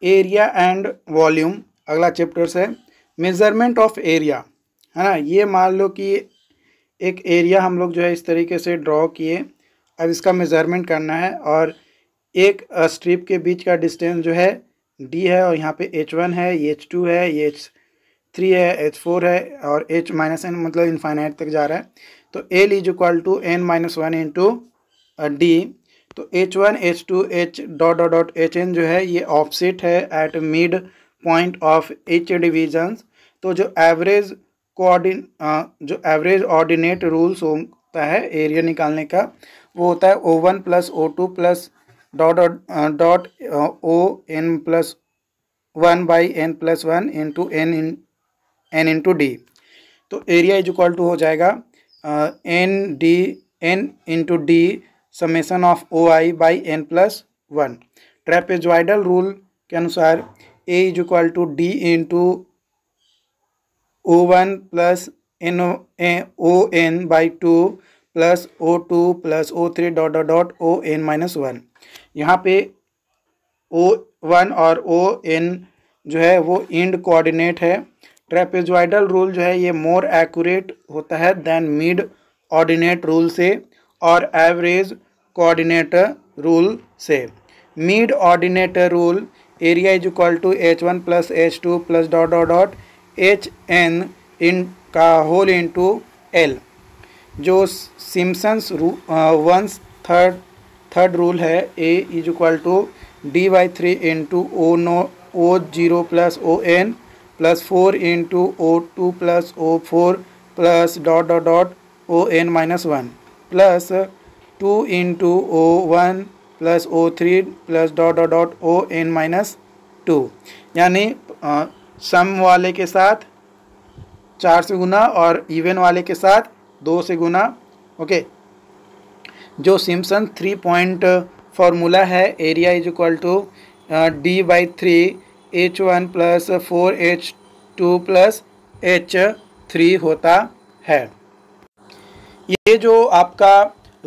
area and volume अगला chapter से मेजरमेंट ऑफ एरिया है ना ये मान लो कि एक एरिया हम लोग जो है इस तरीके से ड्रॉ किए अब इसका मेज़रमेंट करना है और एक स्ट्रिप के बीच का डिस्टेंस जो है डी है और यहाँ पे एच वन है ये एच टू है ये एच थ्री है एच फोर है और एच माइनस एन मतलब इन्फाइनाइट तक जा रहा है तो L is equal to N minus one into D तो H one H two H dot dot dot H N जो है ये ऑफसेट है at mid point of H divisions तो जो एवरेज कोऑर्डिन जो एवरेज ऑर्डिनेट रूल्स होता है एरिया निकालने का वो होता है O one plus O two plus dot dot O N plus one by N plus one into N in N into D तो एरिया इज इक्वल टू हो जाएगा N D N into D summation of O I by N plus one trapezoidal rule के अनुसार A is equal to D into O one plus N O N by two plus O two plus O three dot dot dot O N minus one यहाँ पे ओ one और O N जो है वो end coordinate है trapezoidal rule जो है ये मोर एक्यूरेट होता है देन मिड ऑर्डिनेट रूल से और एवरेज कोऑर्डिनेटर रूल से mid ordinator rule area is equal to H one plus H two plus dot dot dot H N इन का होल इंटू एल जो Simpson's one's third third rule है A is equal to D by three into O no O zero plus O N plus four into O two plus O four plus dot dot dot O N minus one plus two into O one plus O three plus dot dot dot O N minus two यानी uh, sum वाले के साथ चार से गुना और even वाले के साथ दो से गुना ओके जो सिम्सन थ्री पॉइंट फॉर्मूला है area is equal to D by three H one plus four H two plus H three होता है ये जो आपका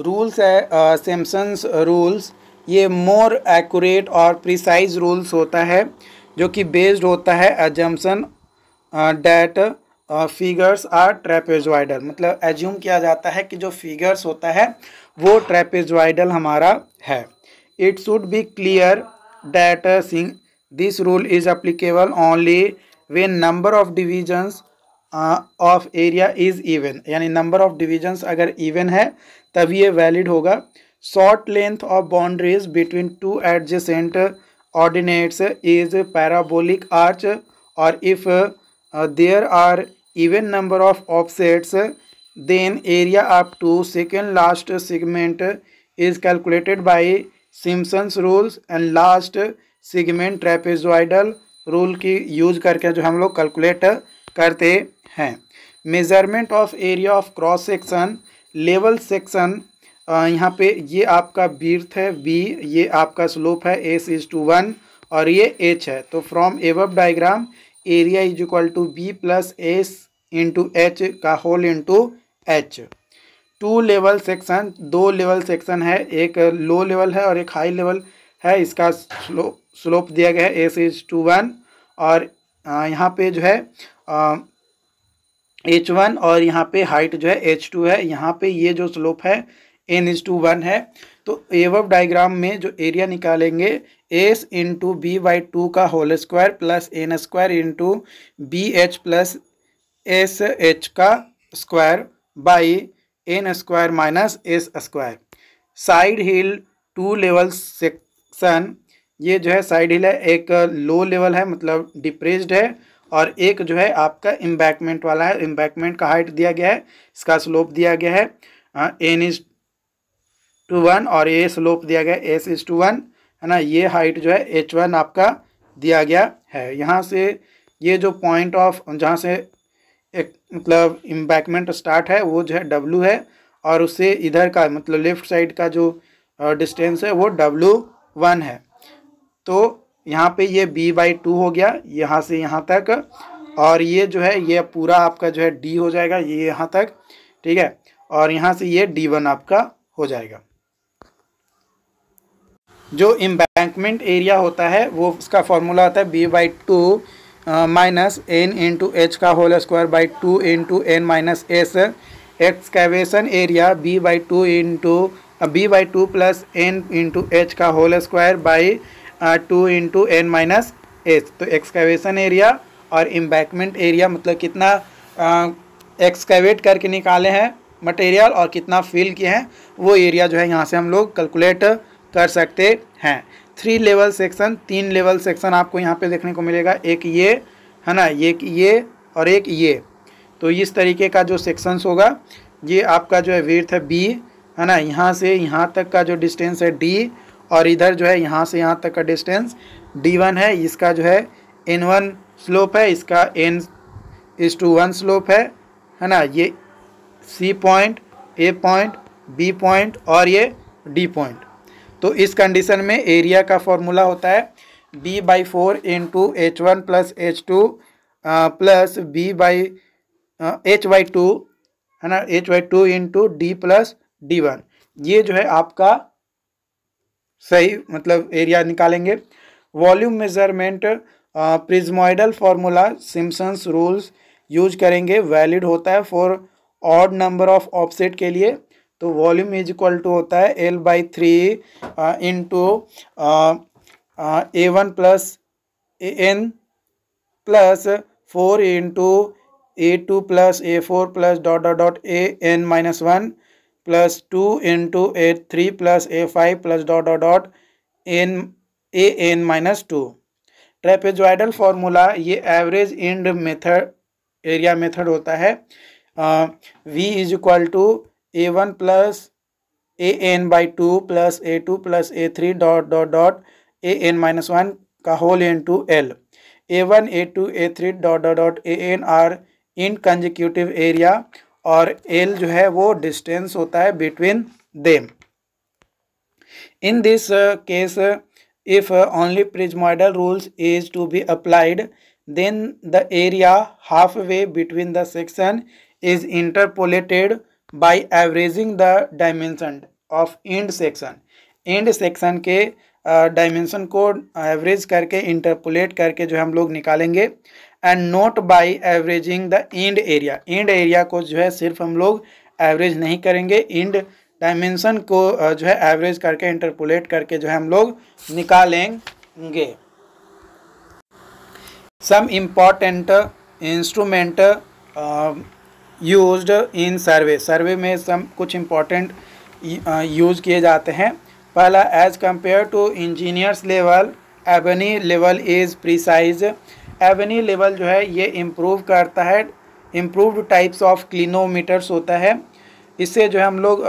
रूल्स है सिम्सन्स uh, रूल्स ये मोर एक्यूरेट और प्रिसाइज रूल्स होता है जो कि बेस्ड होता है assumption that figures are trapezoidal मतलब एज्यूम किया जाता है कि जो फिगर्स होता है वो ट्रेपेजवाइडल हमारा है it should be clear that sing this rule is applicable only when number of divisions of area is even यानी नंबर ऑफ डिविजन्स अगर इवन है तभी ये वैलिड होगा short length of boundaries between two adjacent ordinates is parabolic arch और if there are even number of offsets then area up to second last segment is calculated by Simpson's rules and last segment trapezoidal rule की use करके जो हम लोग calculate करते हैं measurement of area of cross section level section यहाँ पे ये आपका बीर्थ है बी ये आपका स्लोप है एस इज टू वन और ये एच है तो from above diagram area is equal to B plus S into H का whole into H two level section दो लेवल सेक्शन है एक लो लेवल है और एक हाई लेवल है इसका स्लोप स्लोप दिया गया है एस इज टू वन और यहाँ पे जो है एच वन और यहाँ पे हाइट जो है एच टू है यहाँ पे ये जो स्लोप है एन इज टू वन है तो एवब डायग्राम में जो एरिया निकालेंगे S into B by two का whole square plus N square into B H plus S H का square by N square minus S square side hill two level section ये जो है साइड हिल है एक लो लेवल है मतलब depressed है और एक जो है आपका इम्बैकमेंट वाला है इम्बैकमेंट का हाइट दिया गया है इसका स्लोप दिया गया है एन इज टू वन और ए स्लोप दिया गया एस इज टू वन है ना ये हाइट जो है एच वन आपका दिया गया है यहाँ से ये जो पॉइंट ऑफ जहाँ से एक मतलब इम्बैकमेंट स्टार्ट है वो जो है डब्लू है और उससे इधर का मतलब लेफ्ट साइड का जो डिस्टेंस है वो डब्लू वन है तो यहाँ पे ये बी बाई टू हो गया यहाँ से यहाँ तक और ये जो है ये पूरा आपका जो है डी हो जाएगा ये यहाँ तक ठीक है और यहाँ से ये डी वन आपका हो जाएगा जो एम्बैंकमेंट एरिया होता है वो उसका फॉर्मूला होता है B by two minus N into H का whole square by two in two N minus S excavation area B by two into B by two plus N into H का whole square by two into N minus S तो excavation area और embankment area मतलब कितना एक्सकैवेट uh, करके निकाले हैं material और कितना फिल किए हैं वो एरिया जो है यहाँ से हम लोग कैलकुलेट कर सकते हैं थ्री लेवल सेक्शन तीन लेवल सेक्शन आपको यहाँ पे देखने को मिलेगा एक ये है ना एक ये और एक ये तो इस तरीके का जो सेक्शंस होगा ये आपका जो है वेर्थ है बी है ना यहाँ से यहाँ तक का जो डिस्टेंस है डी और इधर जो है यहाँ से यहाँ तक का डिस्टेंस डी वन है इसका जो है एन वन स्लोप है इसका एन इस टू वन स्लोप है है ना ये C point A point B point और ये डी पॉइंट तो इस कंडीशन में एरिया का फॉर्मूला होता है B by four into H one plus H two plus B by H Y two है ना H Y two into D plus D one ये जो है आपका सही मतलब एरिया निकालेंगे volume measurement prismoidal formula Simpson's rules use करेंगे वैलिड होता है for odd number of offset के लिए तो वॉल्यूम इज इक्वल टू होता है L by three into A one plus A N plus four into A two plus A four plus dot dot dot A N minus one plus two into A three plus A five plus dot dot dot N A N minus two trapezoidal formula ये average end method area method होता है V is equal to A one plus A N by two plus A two plus A three dot dot dot A N minus one का whole in into L A one A two A three dot dot dot A N are in consecutive area और L जो है वो distance होता है between them in this case if only prismoidal rules is to be applied then the area half way between the section is interpolated by averaging the dimension of end section end section के dimension uh, को average करके interpolate करके जो हम लोग निकालेंगे and not by averaging the end area end area को जो है सिर्फ हम लोग एवरेज नहीं करेंगे एंड डायमेंशन को uh, जो है एवरेज करके इंटरपोलेट करके जो है हम लोग निकालेंगे some important instrument used in survey survey में सम कुछ इम्पॉर्टेंट यूज़ uh, किए जाते हैं पहला as compare to engineers level Abney level is precise Abney level जो है ये इम्प्रूव करता है इम्प्रूव टाइप्स ऑफ क्लिनोमीटर्स होता है इससे जो है हम लोग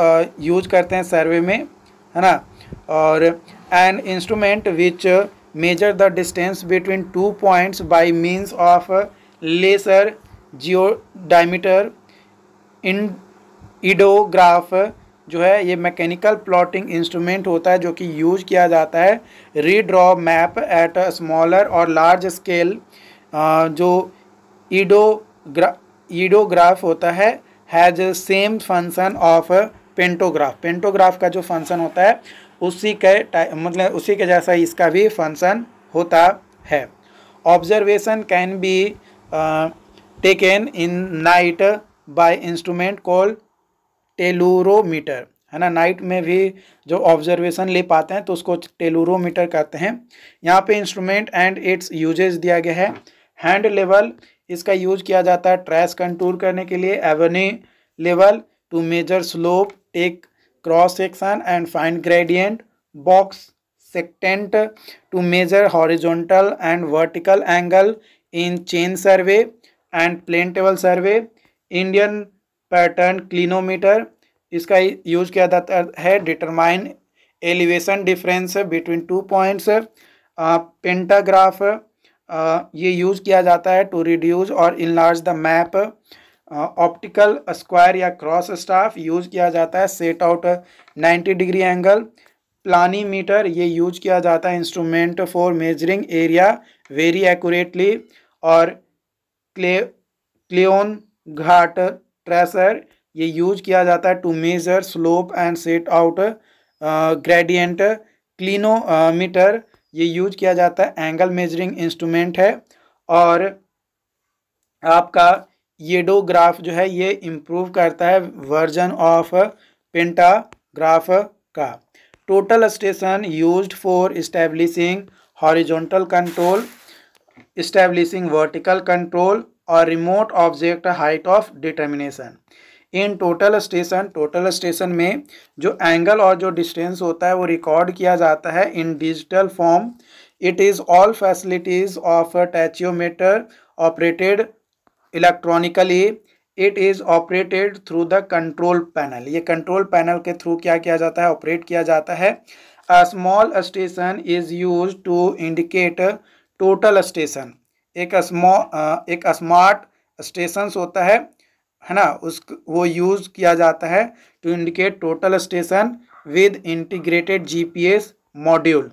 यूज uh, करते हैं सर्वे में है ना और an instrument which measure the distance between two points by means of laser geodimeter in eidograph जो है ये मैकेनिकल प्लॉटिंग इंस्ट्रूमेंट होता है जो कि यूज किया जाता है redraw map at a smaller or large scale जो ईडोग्रा ईडोग्राफ होता है has same function of pantograph pantograph का जो फंक्शन होता है उसी के मतलब उसी के जैसा इसका भी फंक्शन होता है observation can be taken in night by instrument call tellurometer है ना नाइट में भी जो ऑब्जर्वेशन ले पाते हैं तो उसको टेलूरोमीटर कहते हैं यहाँ पे इंस्ट्रूमेंट एंड इट्स यूजेज दिया गया है हैंड लेवल इसका यूज किया जाता है ट्रैस कंट्रोल करने के लिए Abney level to measure slope take cross section and fine gradient box sextant to measure horizontal and vertical angle in chain survey and plane table survey Indian pattern clinometer इसका use किया जाता है determine elevation difference between two points pantograph ये use किया जाता है to reduce or enlarge the map optical square या cross staff use किया जाता है set out 90 degree angle planimeter ये यूज किया जाता है instrument for measuring area very accurately और क्ले क्लेन घाट ट्रेसर ये यूज किया जाता है to measure slope and set out gradient clinometer ये यूज किया जाता है एंगल मेजरिंग इंस्ट्रूमेंट है और आपका येडोग्राफ जो है ये इम्प्रूव करता है वर्जन ऑफ पेंटाग्राफ का total station used for establishing horizontal control establishing vertical control और remote object height of determination in total station total station में जो एंगल और जो डिस्टेंस होता है वो रिकॉर्ड किया जाता है in digital form it is all facilities of tacheometer operated electronically it is operated through the control panel ये कंट्रोल पैनल के थ्रू क्या किया जाता है ऑपरेट किया जाता है a small station is use to indicate total station एक स्मॉ एक स्मार्ट स्टेशंस होता है है ना उस वो यूज़ किया जाता है to indicate total station with integrated GPS module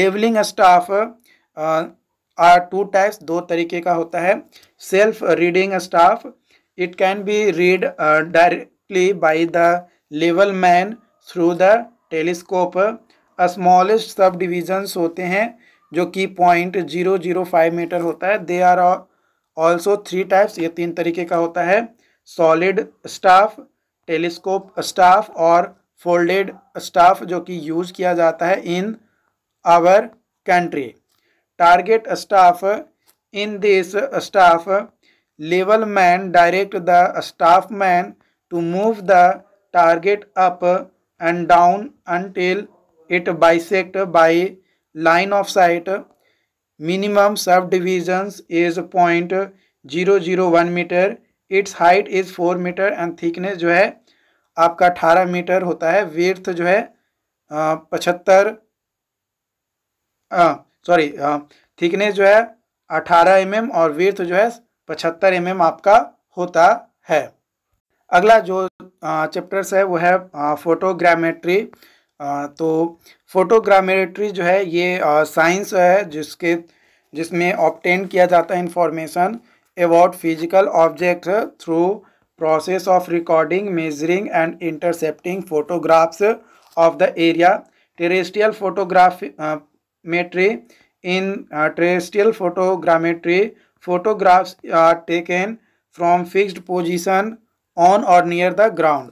levelling staff are two types दो तरीके का होता है self reading staff it can be read directly by the level man through the telescope smallest subdivisions होते हैं जो कि point zero zero five metre होता है they are also three types ये तीन तरीके का होता है सॉलिड स्टाफ टेलीस्कोप स्टाफ और फोल्डेड स्टाफ जो कि यूज किया जाता है in our country target staff in this staff level man direct the staff man to move the target up and down until it bisect by line of sight minimum subdivisions is 0.001 metre its height is four metre and thickness जो है आपका अठारह metre होता है width mm जो है पचहत्तर sorry thickness जो है अठारह एम mm और वेथ जो है पचहत्तर एम mm आपका होता है अगला जो चैप्टर्स है वो है फोटोग्रामेट्री तो फोटोग्रामेट्री जो है ये साइंस है जिसके जिसमें ऑप्टेन किया जाता है information about physical object through process of recording measuring and intercepting photographs of the area terrestrial photogrammetry in terrestrial photogrammetry photographs are taken from fixed position on or near the ground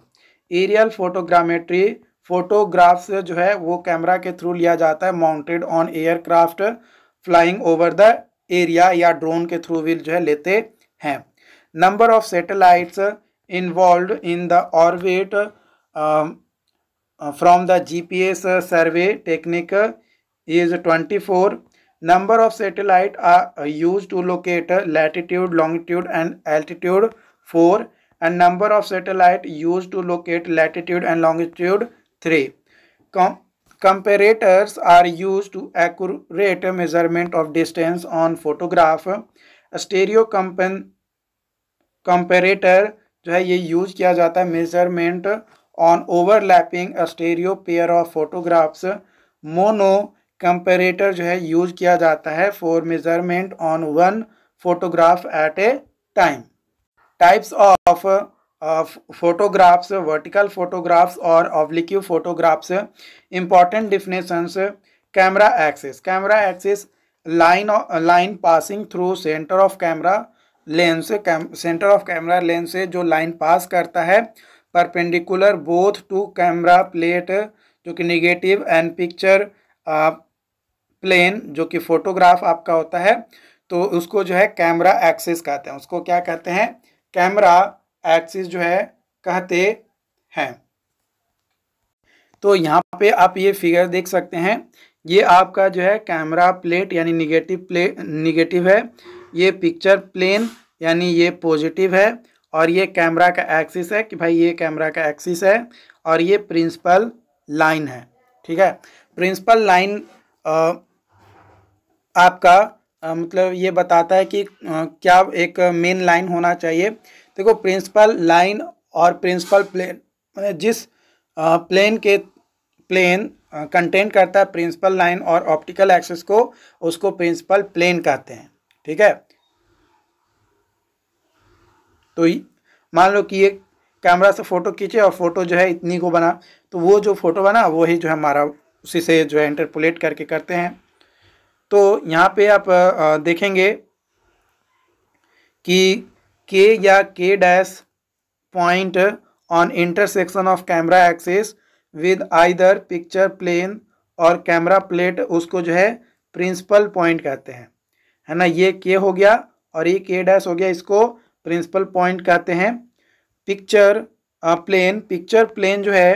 aerial photogrammetry photographs जो है वो camera के थ्रू लिया जाता है mounted on aircraft flying over the area या drone के थ्रू व्हील जो है लेते हैं number of satellites involve in the orbit from the GPS survey technique is four number of satellite are use to locate latitude longitude and altitude four and number of satellite use to locate latitude and longitude three comparators are use to to measurement of distance on photograph stereo कंपेन comparator जो है ये use किया जाता है measurement on overlapping stereo pair of photographs mono comparator जो है use किया जाता है for measurement on one photograph at a time types of photographs vertical photographs और oblique photographs important definitions camera axis camera axis line line passing through centre of camera lens centre of camera lens से जो line pass करता है perpendicular both to camera plate जो कि negative and picture plane जो कि photograph आपका होता है तो उसको जो है कैमरा एक्सेस कहते हैं उसको क्या कहते हैं कैमरा एक्सिस जो है कहते हैं तो यहाँ पे आप ये फिगर देख सकते हैं ये आपका जो है कैमरा प्लेट यानी निगेटिव प्ले निगेटिव है ये पिक्चर प्लेन यानी ये पॉजिटिव है और ये कैमरा का एक्सिस है कि भाई ये कैमरा का एक्सिस है और ये प्रिंसिपल लाइन है ठीक है प्रिंसिपल लाइन आपका आ, मतलब ये बताता है कि आ, क्या एक मेन लाइन होना चाहिए देखो प्रिंसिपल लाइन और प्रिंसिपल प्लेन जिस प्लेन के प्लेन कंटेंट करता है प्रिंसिपल लाइन और ऑप्टिकल एक्सेस को उसको प्रिंसिपल प्लेन कहते हैं ठीक है तो मान लो कि ये कैमरा से फ़ोटो खींचे और फ़ोटो जो है इतनी को बना तो वो जो फ़ोटो बना वही जो है हमारा उसी से जो है इंटरपोलेट करके करते हैं तो यहाँ पे आप देखेंगे कि के या K dash point on intersection of camera axis with either picture plane or camera plate उसको जो है प्रिंसिपल पॉइंट कहते हैं है ना ये के हो गया और ये के डैश हो गया इसको प्रिंसिपल पॉइंट कहते हैं पिक्चर प्लेन पिक्चर प्लेन जो है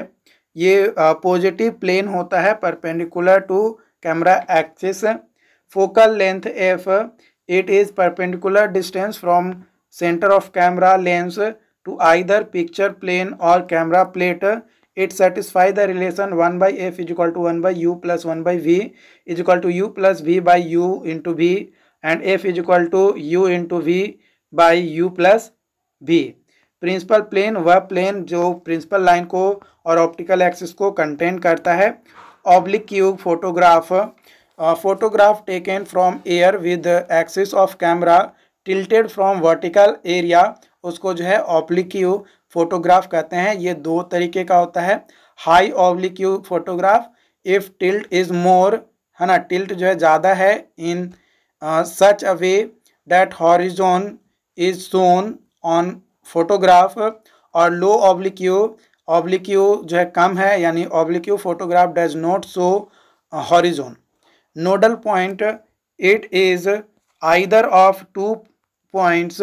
ये पॉजिटिव प्लेन होता है perpendicular to camera axis focal length F it is perpendicular distance from center of camera lens to either picture plane or camera plate it satisfies the relation 1 by f is equal to 1 by u plus 1 by v is equal to u plus v by u into v and f is equal to u into v by u plus v principal plane वह plane जो principal line को और optical axis को contain करता है oblique photograph photograph taken from air with axis of camera tilted from vertical area उसको जो है ऑब्लिक्यू फोटोग्राफ कहते हैं ये दो तरीके का होता है high oblique photograph if tilt is more है ना टिल्ट जो है ज़्यादा है in such a way that horizon is shown on photograph और लो ऑब्लिक्यू ऑब्लिक्यू जो है कम है यानी oblique photograph does not show horizon nodal point it is either of two points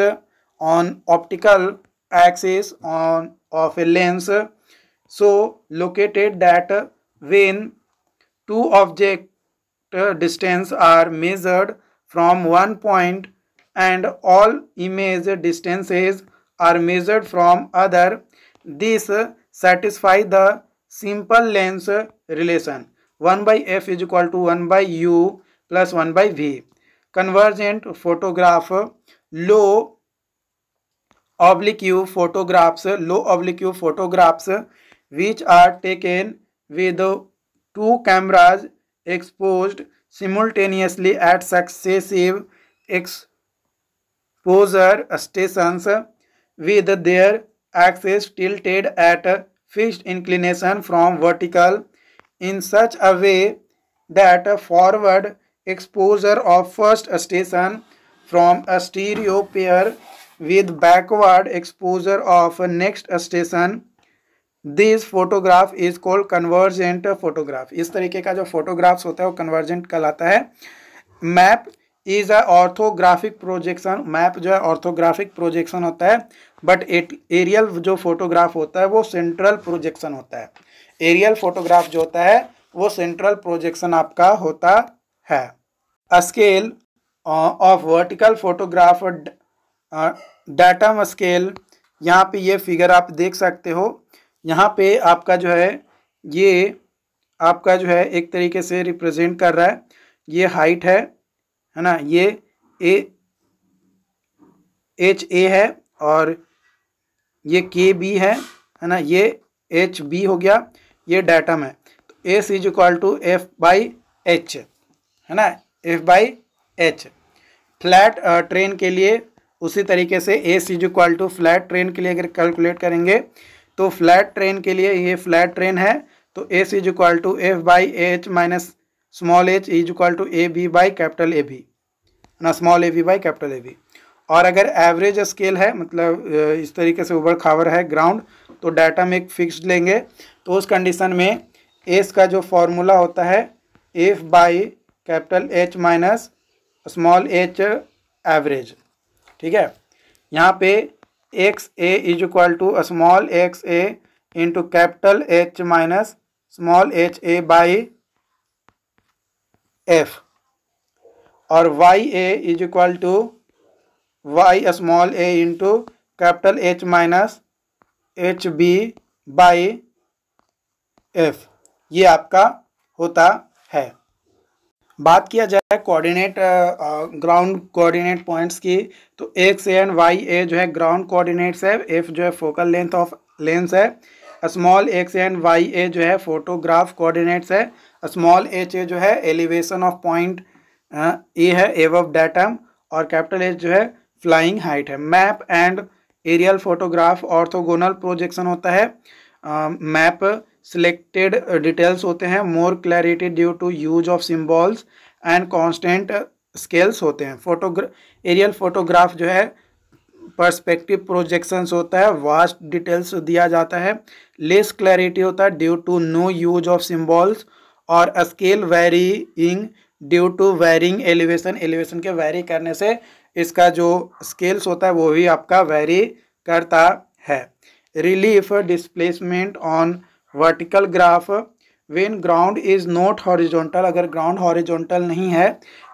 on optical axis on of a lens so located that when two object distance are measured from one point and all image distances are measured from other this satisfy the simple lens relation 1 by f is equal to 1 by u plus 1 by v convergent photograph low oblique photographs low oblique photographs which are taken with two cameras exposed simultaneously at successive exposure stations with their axes tilted at fixed inclination from vertical in such a way that forward exposure of first station from a stereo pair with backward exposure of next station this photograph is called convergent photograph इस तरीके का जो photographs होता है वो convergent कहलाता है map is a orthographic projection map जो है ऑर्थोग्राफिक प्रोजेक्शन होता है बट एरियल जो फोटोग्राफ होता है वो सेंट्रल प्रोजेक्शन होता है एरियल फोटोग्राफ जो होता है वो सेंट्रल प्रोजेक्शन आपका होता है scale of vertical photograph datum scale यहाँ पे ये फिगर आप देख सकते हो यहाँ पे आपका जो है ये आपका जो है एक तरीके से रिप्रेजेंट कर रहा है ये हाइट है है ना ये ए एच ए है और ये के बी है है ना ये एच बी हो गया ये डाटम है तो S is equal to F by H है ना F by H flat terrain के लिए उसी तरीके से A is equal to flat terrain के लिए अगर कैलकुलेट करेंगे तो फ्लैट ट्रेन के लिए ये फ्लैट ट्रेन है तो A is equal to F by A H minus small H is equal to A B by capital A B ना small A B by capital A B और अगर average scale है मतलब uh, इस तरीके से ऊबड़ खावर है ग्राउंड तो डाटा में एक फिक्सड लेंगे तो उस कंडीशन में एस का जो फॉर्मूला होता है F by capital H minus small H average ठीक है यहाँ पे X A is equal to small X A into capital H minus small H A by F और Y A is equal to Y small A into capital H minus H B by F ये आपका होता बात किया जाए coordinate ground coordinate points की तो x and Y A जो है ग्राउंड कोऑर्डिनेट्स है एफ जो है फोकल लेंथ ऑफ लेंस है small X and Y A जो है फोटोग्राफ कोऑर्डिनेट्स है स्मॉल एच ए जो है एलिवेशन ऑफ पॉइंट ई है एव ऑफ डेटम और कैपिटल एच जो है फ्लाइंग हाइट है map and aerial photograph orthogonal projection होता है map uh, selected details uh, होते हैं more clarity due to use of symbols and constant scales होते हैं फोटोग्रा एरियल फोटोग्राफ जो है पर्सपेक्टिव प्रोजेक्शंस होता है वास्ट डिटेल्स दिया जाता है लेस क्लैरिटी होता है due to no use of symbols और scale varying due to varying elevation elevation के वेरी करने से इसका जो स्केल्स होता है वो भी आपका वेरी करता है relief displacement on vertical graph when ground is not horizontal अगर ग्राउंड हॉरिजोंटल नहीं है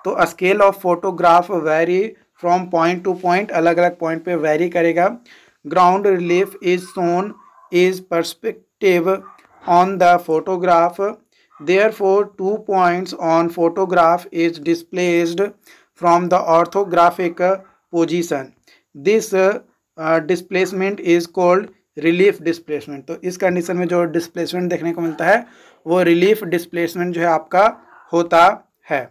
तो scale of photograph vary from point to point अलग अलग पॉइंट पे वेरी करेगा ground relief is shown is perspective on the photograph therefore two points on photograph is displaced from the orthographic position this displacement is called relief displacement तो इस condition में जो displacement देखने को मिलता है वो रिलीफ डिस्प्लेसमेंट जो है आपका होता है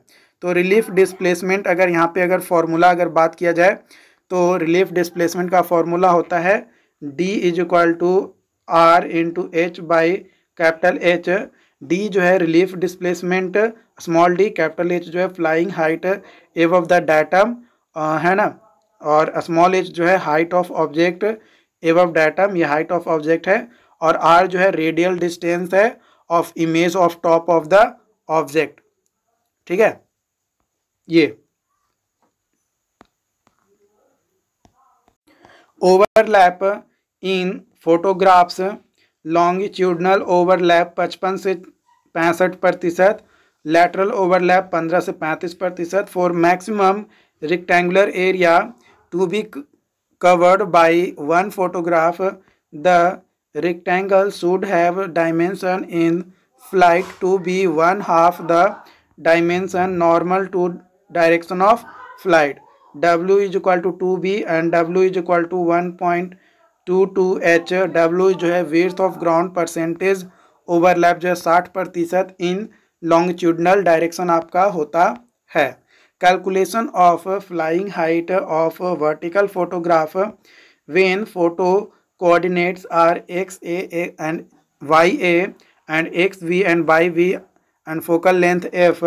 तो रिलीफ डिस्प्लेसमेंट अगर यहाँ पे अगर फॉर्मूला अगर बात किया जाए तो रिलीफ डिस्प्लेसमेंट का फॉर्मूला होता है D is equal to R into H by capital H D जो है relief displacement small D capital H जो है flying height above the datum है ना और स्मॉल एच जो है height of object above datum ये हाइट ऑफ ऑब्जेक्ट है और आर जो है रेडियल डिस्टेंस है of image of top of the object ठीक है ये overlap in photographs longitudinal overlap पचपन से पैंसठ प्रतिशत लेटरल ओवरलैप पंद्रह से पैंतीस प्रतिशत for maximum rectangular area to be covered by one photograph the rectangle should have dimension in flight to be one half the dimension normal to direction of flight w is equal to 2b and w is equal to 1.22h w jo hai width of ground percentage overlap jo है साठ प्रतिशत इन longitudinal direction आपका होता calculation of flying height of vertical photograph when photo coordinates are x a and y a and x v and y v and focal length f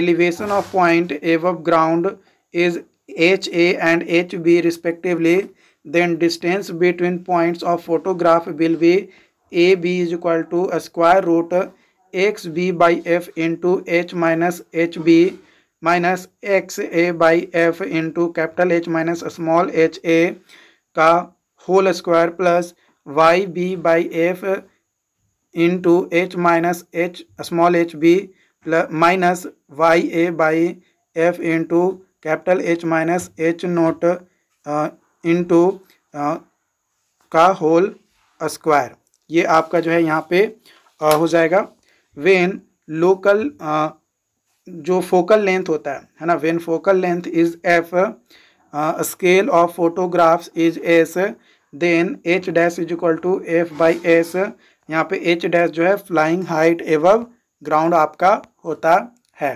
elevation of point above ground is h a and h b respectively then distance between points of photograph will be a b is equal to square root x b by f into h minus h b minus X A by F into capital H minus small H A का whole square plus Y B by F into H minus H small H B plus minus Y A by F into capital H minus H note into का whole square ये आपका जो है यहाँ पे आ, uh, हो जाएगा वेन लोकल जो फोकल लेंथ होता है है ना when focal length is F scale of photographs is S then H dash is equal to F by S यहाँ पे एच डैश जो है फ्लाइंग हाइट एवव ग्राउंड आपका होता है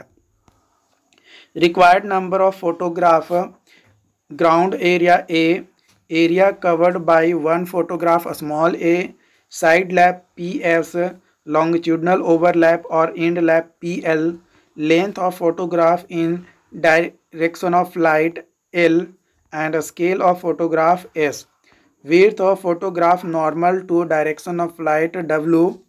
required number of photograph ground area A area covered by one photograph small A side lap P S longitudinal overlap और end lap P L length of photograph in direction of light L and a scale of photograph S. Width of photograph normal to direction of light W.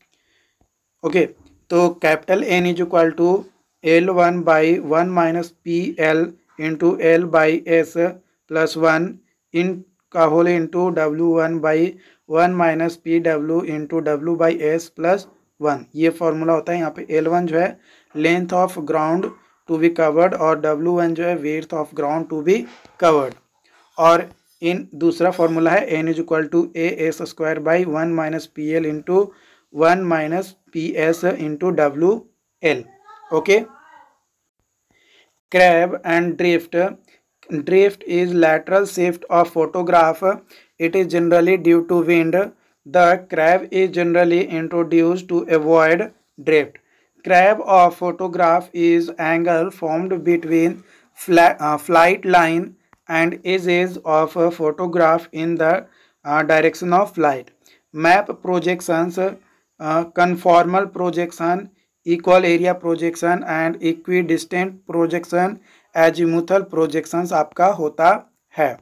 Okay, so capital n is equal to l1 by 1 minus pl into l by s plus 1 in ka whole into w1 by 1 minus pw into w by s plus 1 ये formula होता है यहाँ पे L1 जो है length of ground to be covered और W one जो है width of ground to be covered और इन दूसरा फॉर्मूला है N is equal to A S square by one minus P L into one minus P S into W L okay crab and drift drift is lateral shift of photograph it is generally due to wind the crab is generally introduce to avoid drift crab of photograph is angle formed between flight line and edges of photograph in the direction of flight map projections conformal projection equal area projection and equidistant projection azimuthal projections आपका होता है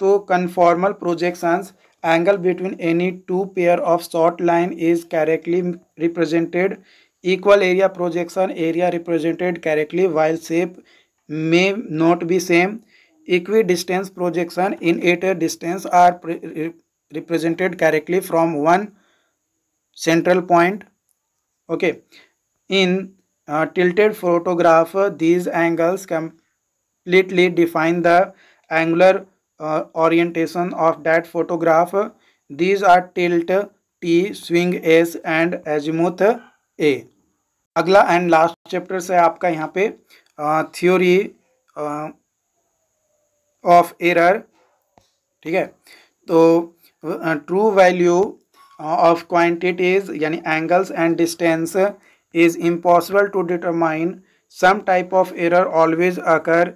तो conformal projections angle between any two pair of short line is correctly represented equal area projection area represented correctly while shape may not be same equidistance projection in eight distance are represented correctly from one central point okay in uh, tilted photograph these angles completely define the angular uh, orientation of that photograph these are tilt t swing s and azimuth a अगला and last chapter से आपका यहाँ पे theory of error ठीक है तो true value of quantities यानी angles and distance is impossible to determine some type of error always occur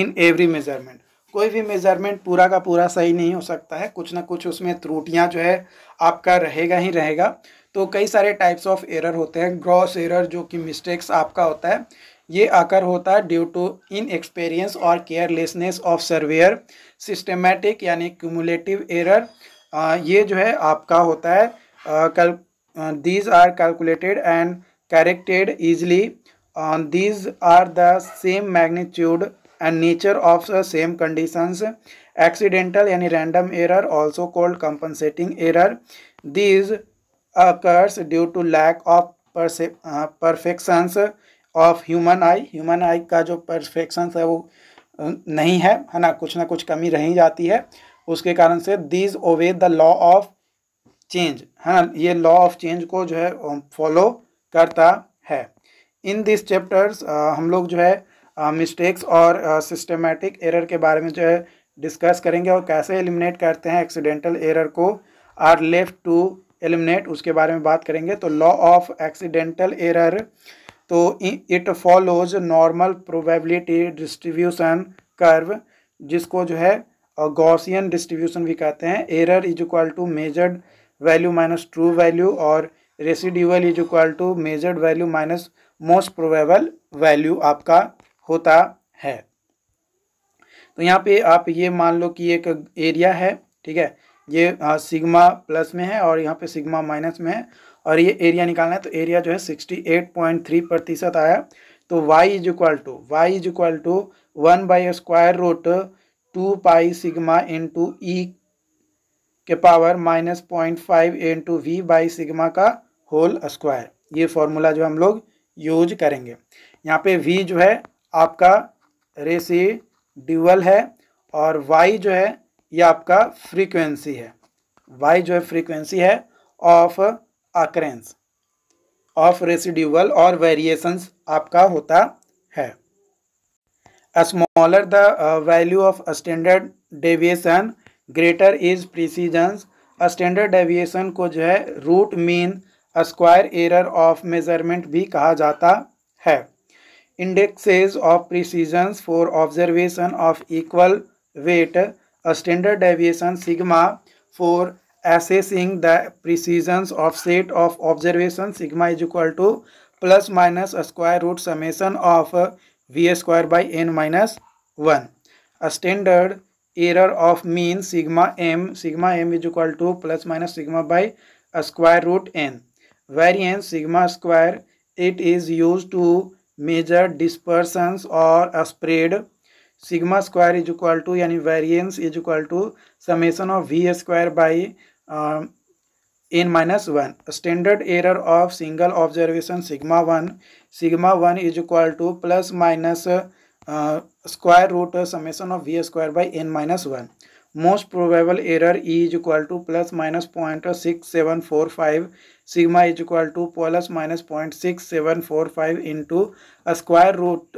in every measurement कोई भी मेजरमेंट पूरा का पूरा सही नहीं हो सकता है कुछ ना कुछ उसमें त्रुटियां जो है आपका रहेगा ही रहेगा तो कई सारे टाइप्स ऑफ एरर होते हैं ग्रॉस एरर जो कि मिस्टेक्स आपका होता है ये आकर होता है ड्यू टू इन एक्सपीरियंस और केयरलेसनेस ऑफ सर्वेयर सिस्टमेटिक यानी क्यूमुलेटिव एरर ये जो है आपका होता है कल these are calculated and corrected easily these are the same magnitude and nature of same conditions accidental यानी random error also called compensating error these occurs due to lack of uh, perfections of human eye human eye का जो perfections है वो नहीं है है ना कुछ ना कुछ कमी रह जाती है उसके कारण से these obey the law of change है ना ये लॉ ऑफ चेंज को जो है फॉलो करता है इन दिस चैप्टर्स हम लोग जो है मिस्टेक्स और सिस्टमेटिक एरर के बारे में जो है डिस्कस करेंगे और कैसे एलिमिनेट करते हैं एक्सीडेंटल एरर को आर लेफ्ट टू एलिमिनेट उसके बारे में बात करेंगे तो लॉ ऑफ एक्सीडेंटल एरर तो it follows normal probability distribution curve जिसको जो है गॉसियन डिस्ट्रीब्यूशन भी कहते हैं error is equal to measured value minus true value और residual is equal to measured value minus most probable value आपका होता है तो यहाँ पे आप ये मान लो कि एक एरिया है ठीक है ये सिग्मा प्लस में है और यहाँ पे सिग्मा माइनस में है और ये एरिया निकालना है तो एरिया जो है सिक्सटी एट पॉइंट थ्री प्रतिशत आया तो y is equal to y is equal to one by square root two pi sigma into e के power minus point five two v by sigma का होल स्क्वायर ये formula जो हम लोग use करेंगे यहाँ पे v जो है आपका रेसी ड्यूअल है और y जो है यह आपका फ्रीक्वेंसी है वाई जो है फ्रीक्वेंसी है ऑफ अक्रेंस ऑफ रेसिड्यूअल और वेरिएशंस आपका होता है smaller the value of standard deviation greater is precisions standard deviation को जो है root mean square error of measurement भी कहा जाता है indexes of precisions for observation of equal weight a standard deviation sigma for assessing the precision of set of observation sigma is equal to plus minus a square root summation of uh, v square by n minus 1 a standard error of mean sigma m sigma m is equal to plus minus sigma by a square root n variance sigma square it is used to measure dispersions or a spread sigma square is equal to यानी variance is equal to summation of v square by N minus one standard error of single observation sigma one sigma one is equal to plus minus square root summation of v square by N minus one most probable error is equal to plus minus point six seven four five sigma is equal to plus minus point six seven four five into square root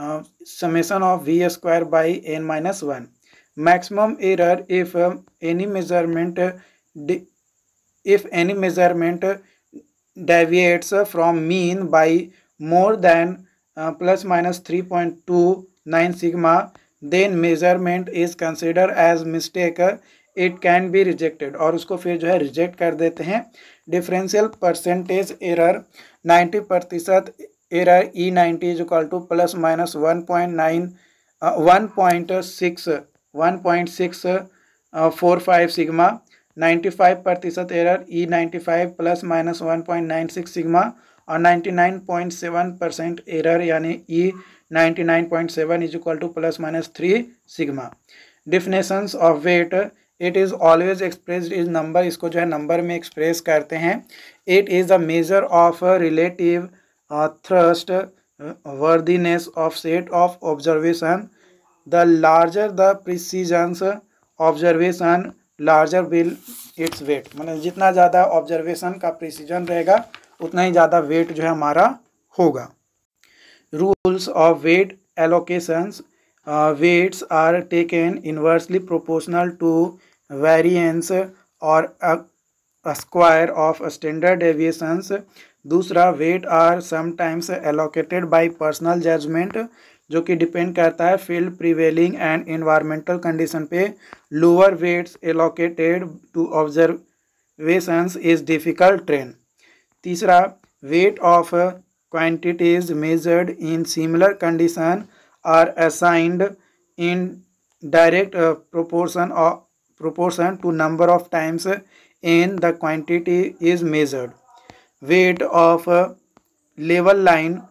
summation of v square by N minus one maximum error if any measurement if any measurement deviates from mean by more than plus minus three point two nine sigma then measurement is consider as mistake it can be rejected और उसको फिर जो है reject कर देते हैं differential percentage error ninety प्रतिशत error E90 is equal to plus minus 1.9 uh, 1.6 1.6 uh, 45 sigma 95 प्रतिशत error e five plus minus 1.96 sigma और 99.7 परसेंट एरर यानी e seven is equal to plus minus three sigma definitions of weight it is always expressed is number इसको जो है number में express करते हैं it is the measure of relative trustworthiness of set of observation the larger the precisions observation larger will its weight मैंने जितना ज़्यादा observation का प्रिसीजन रहेगा उतना ही ज़्यादा वेट जो है हमारा होगा rules of weight allocations weights are taken inversely proportional to variance और स्क्वायर ऑफ स्टैंडर्ड एविएशंस दूसरा weight are sometimes allocated by personal judgement जो कि डिपेंड करता है field prevailing and environmental condition पे lower weights allocated to observations is difficult terrain तीसरा weight of quantities measured in similar condition are assigned in direct proportion proportion to number of times in the quantity is measured weight of uh, level line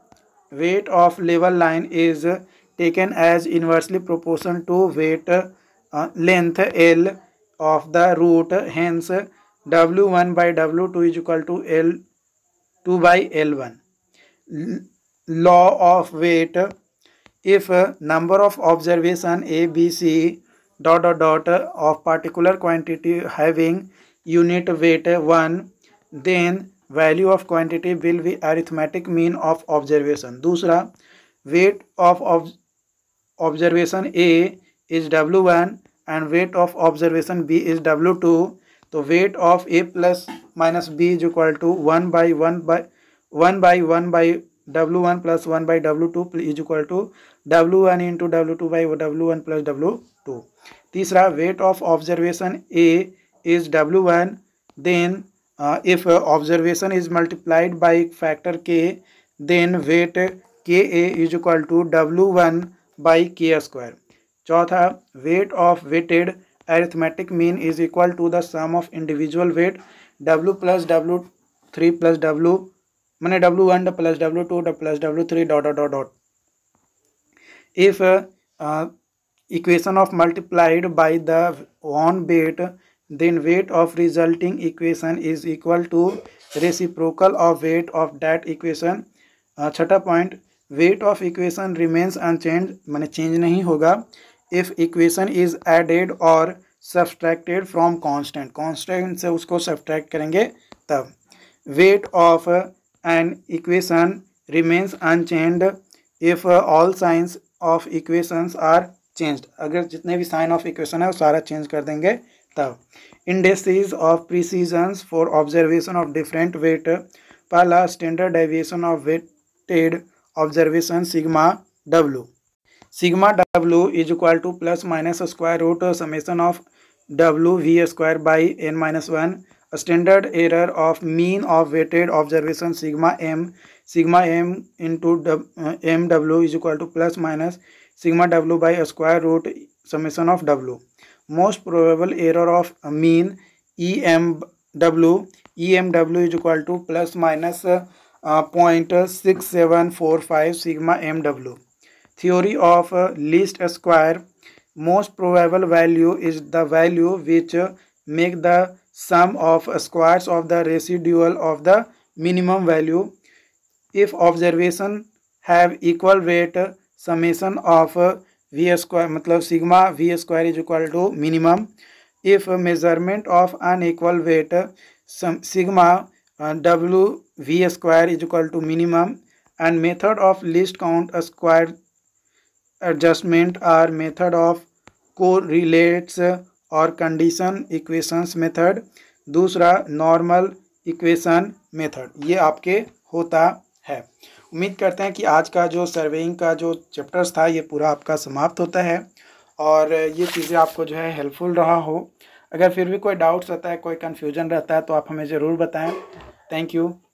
weight of level line is taken as inversely proportional to weight uh, length L of the root hence W1 by W2 is equal to L2 by L1. L law of weight if uh, number of observation A, B, C dot dot dot uh, of particular quantity having unit weight 1 then value of quantity will be arithmetic mean of observation दूसरा weight of observation A is W one and weight of observation B is W two तो weight of A plus minus B is equal to one by one by one by one by W one plus one by W two is equal to W one into W two by W one plus W to तीसरा weight of observation A is W one then if observation is multiplied by factor K then weight K A is equal to W one by K square चौथा weight of weighted arithmetic mean is equal to the sum of individual weight W plus W three plus W मैंने W one plus W two plus W three dot dot dot if equation of multiplied by the on weight then weight of resulting equation is equal to reciprocal of weight of that equation uh, छठा point weight of equation remains unchange मैंने change नहीं होगा if equation is added or subtracted from constant constant से उसको subtract करेंगे तब weight of an equation remains unchange if all signs of equations are changed अगर जितने भी साइन ऑफ इक्वेशन है वो सारा चेंज कर देंगे तब indices of precisions for observation of different weight पहला standard deviation of weighted observation sigma W sigma W is equal to plus minus square root summation of W V square by N minus one standard error of mean of weighted observation sigma M sigma M in to M W is equal to plus minus sigma W by square root summation of W most probable error of mean EMW. EMW is equal to plus minus, uh, uh 0.6745 sigma MW. Theory of uh, least square. Most probable value is the value which uh, make the sum of squares of the residual of the minimum value. If observation have equal weight, uh, summation of v square मतलब sigma v square is equal to minimum if measurement of unequal weight sigma डब्ल्यू v square is equal to minimum method of least count square adjustment are method of correlates और condition equations method दूसरा normal equation method ये आपके होता है उम्मीद करते हैं कि आज का जो सर्वेइंग का जो चैप्टर्स था ये पूरा आपका समाप्त होता है और ये चीज़ें आपको जो है हेल्पफुल रहा हो अगर फिर भी कोई डाउट्स रहता है कोई कन्फ्यूजन रहता है तो आप हमें ज़रूर बताएँ थैंक यू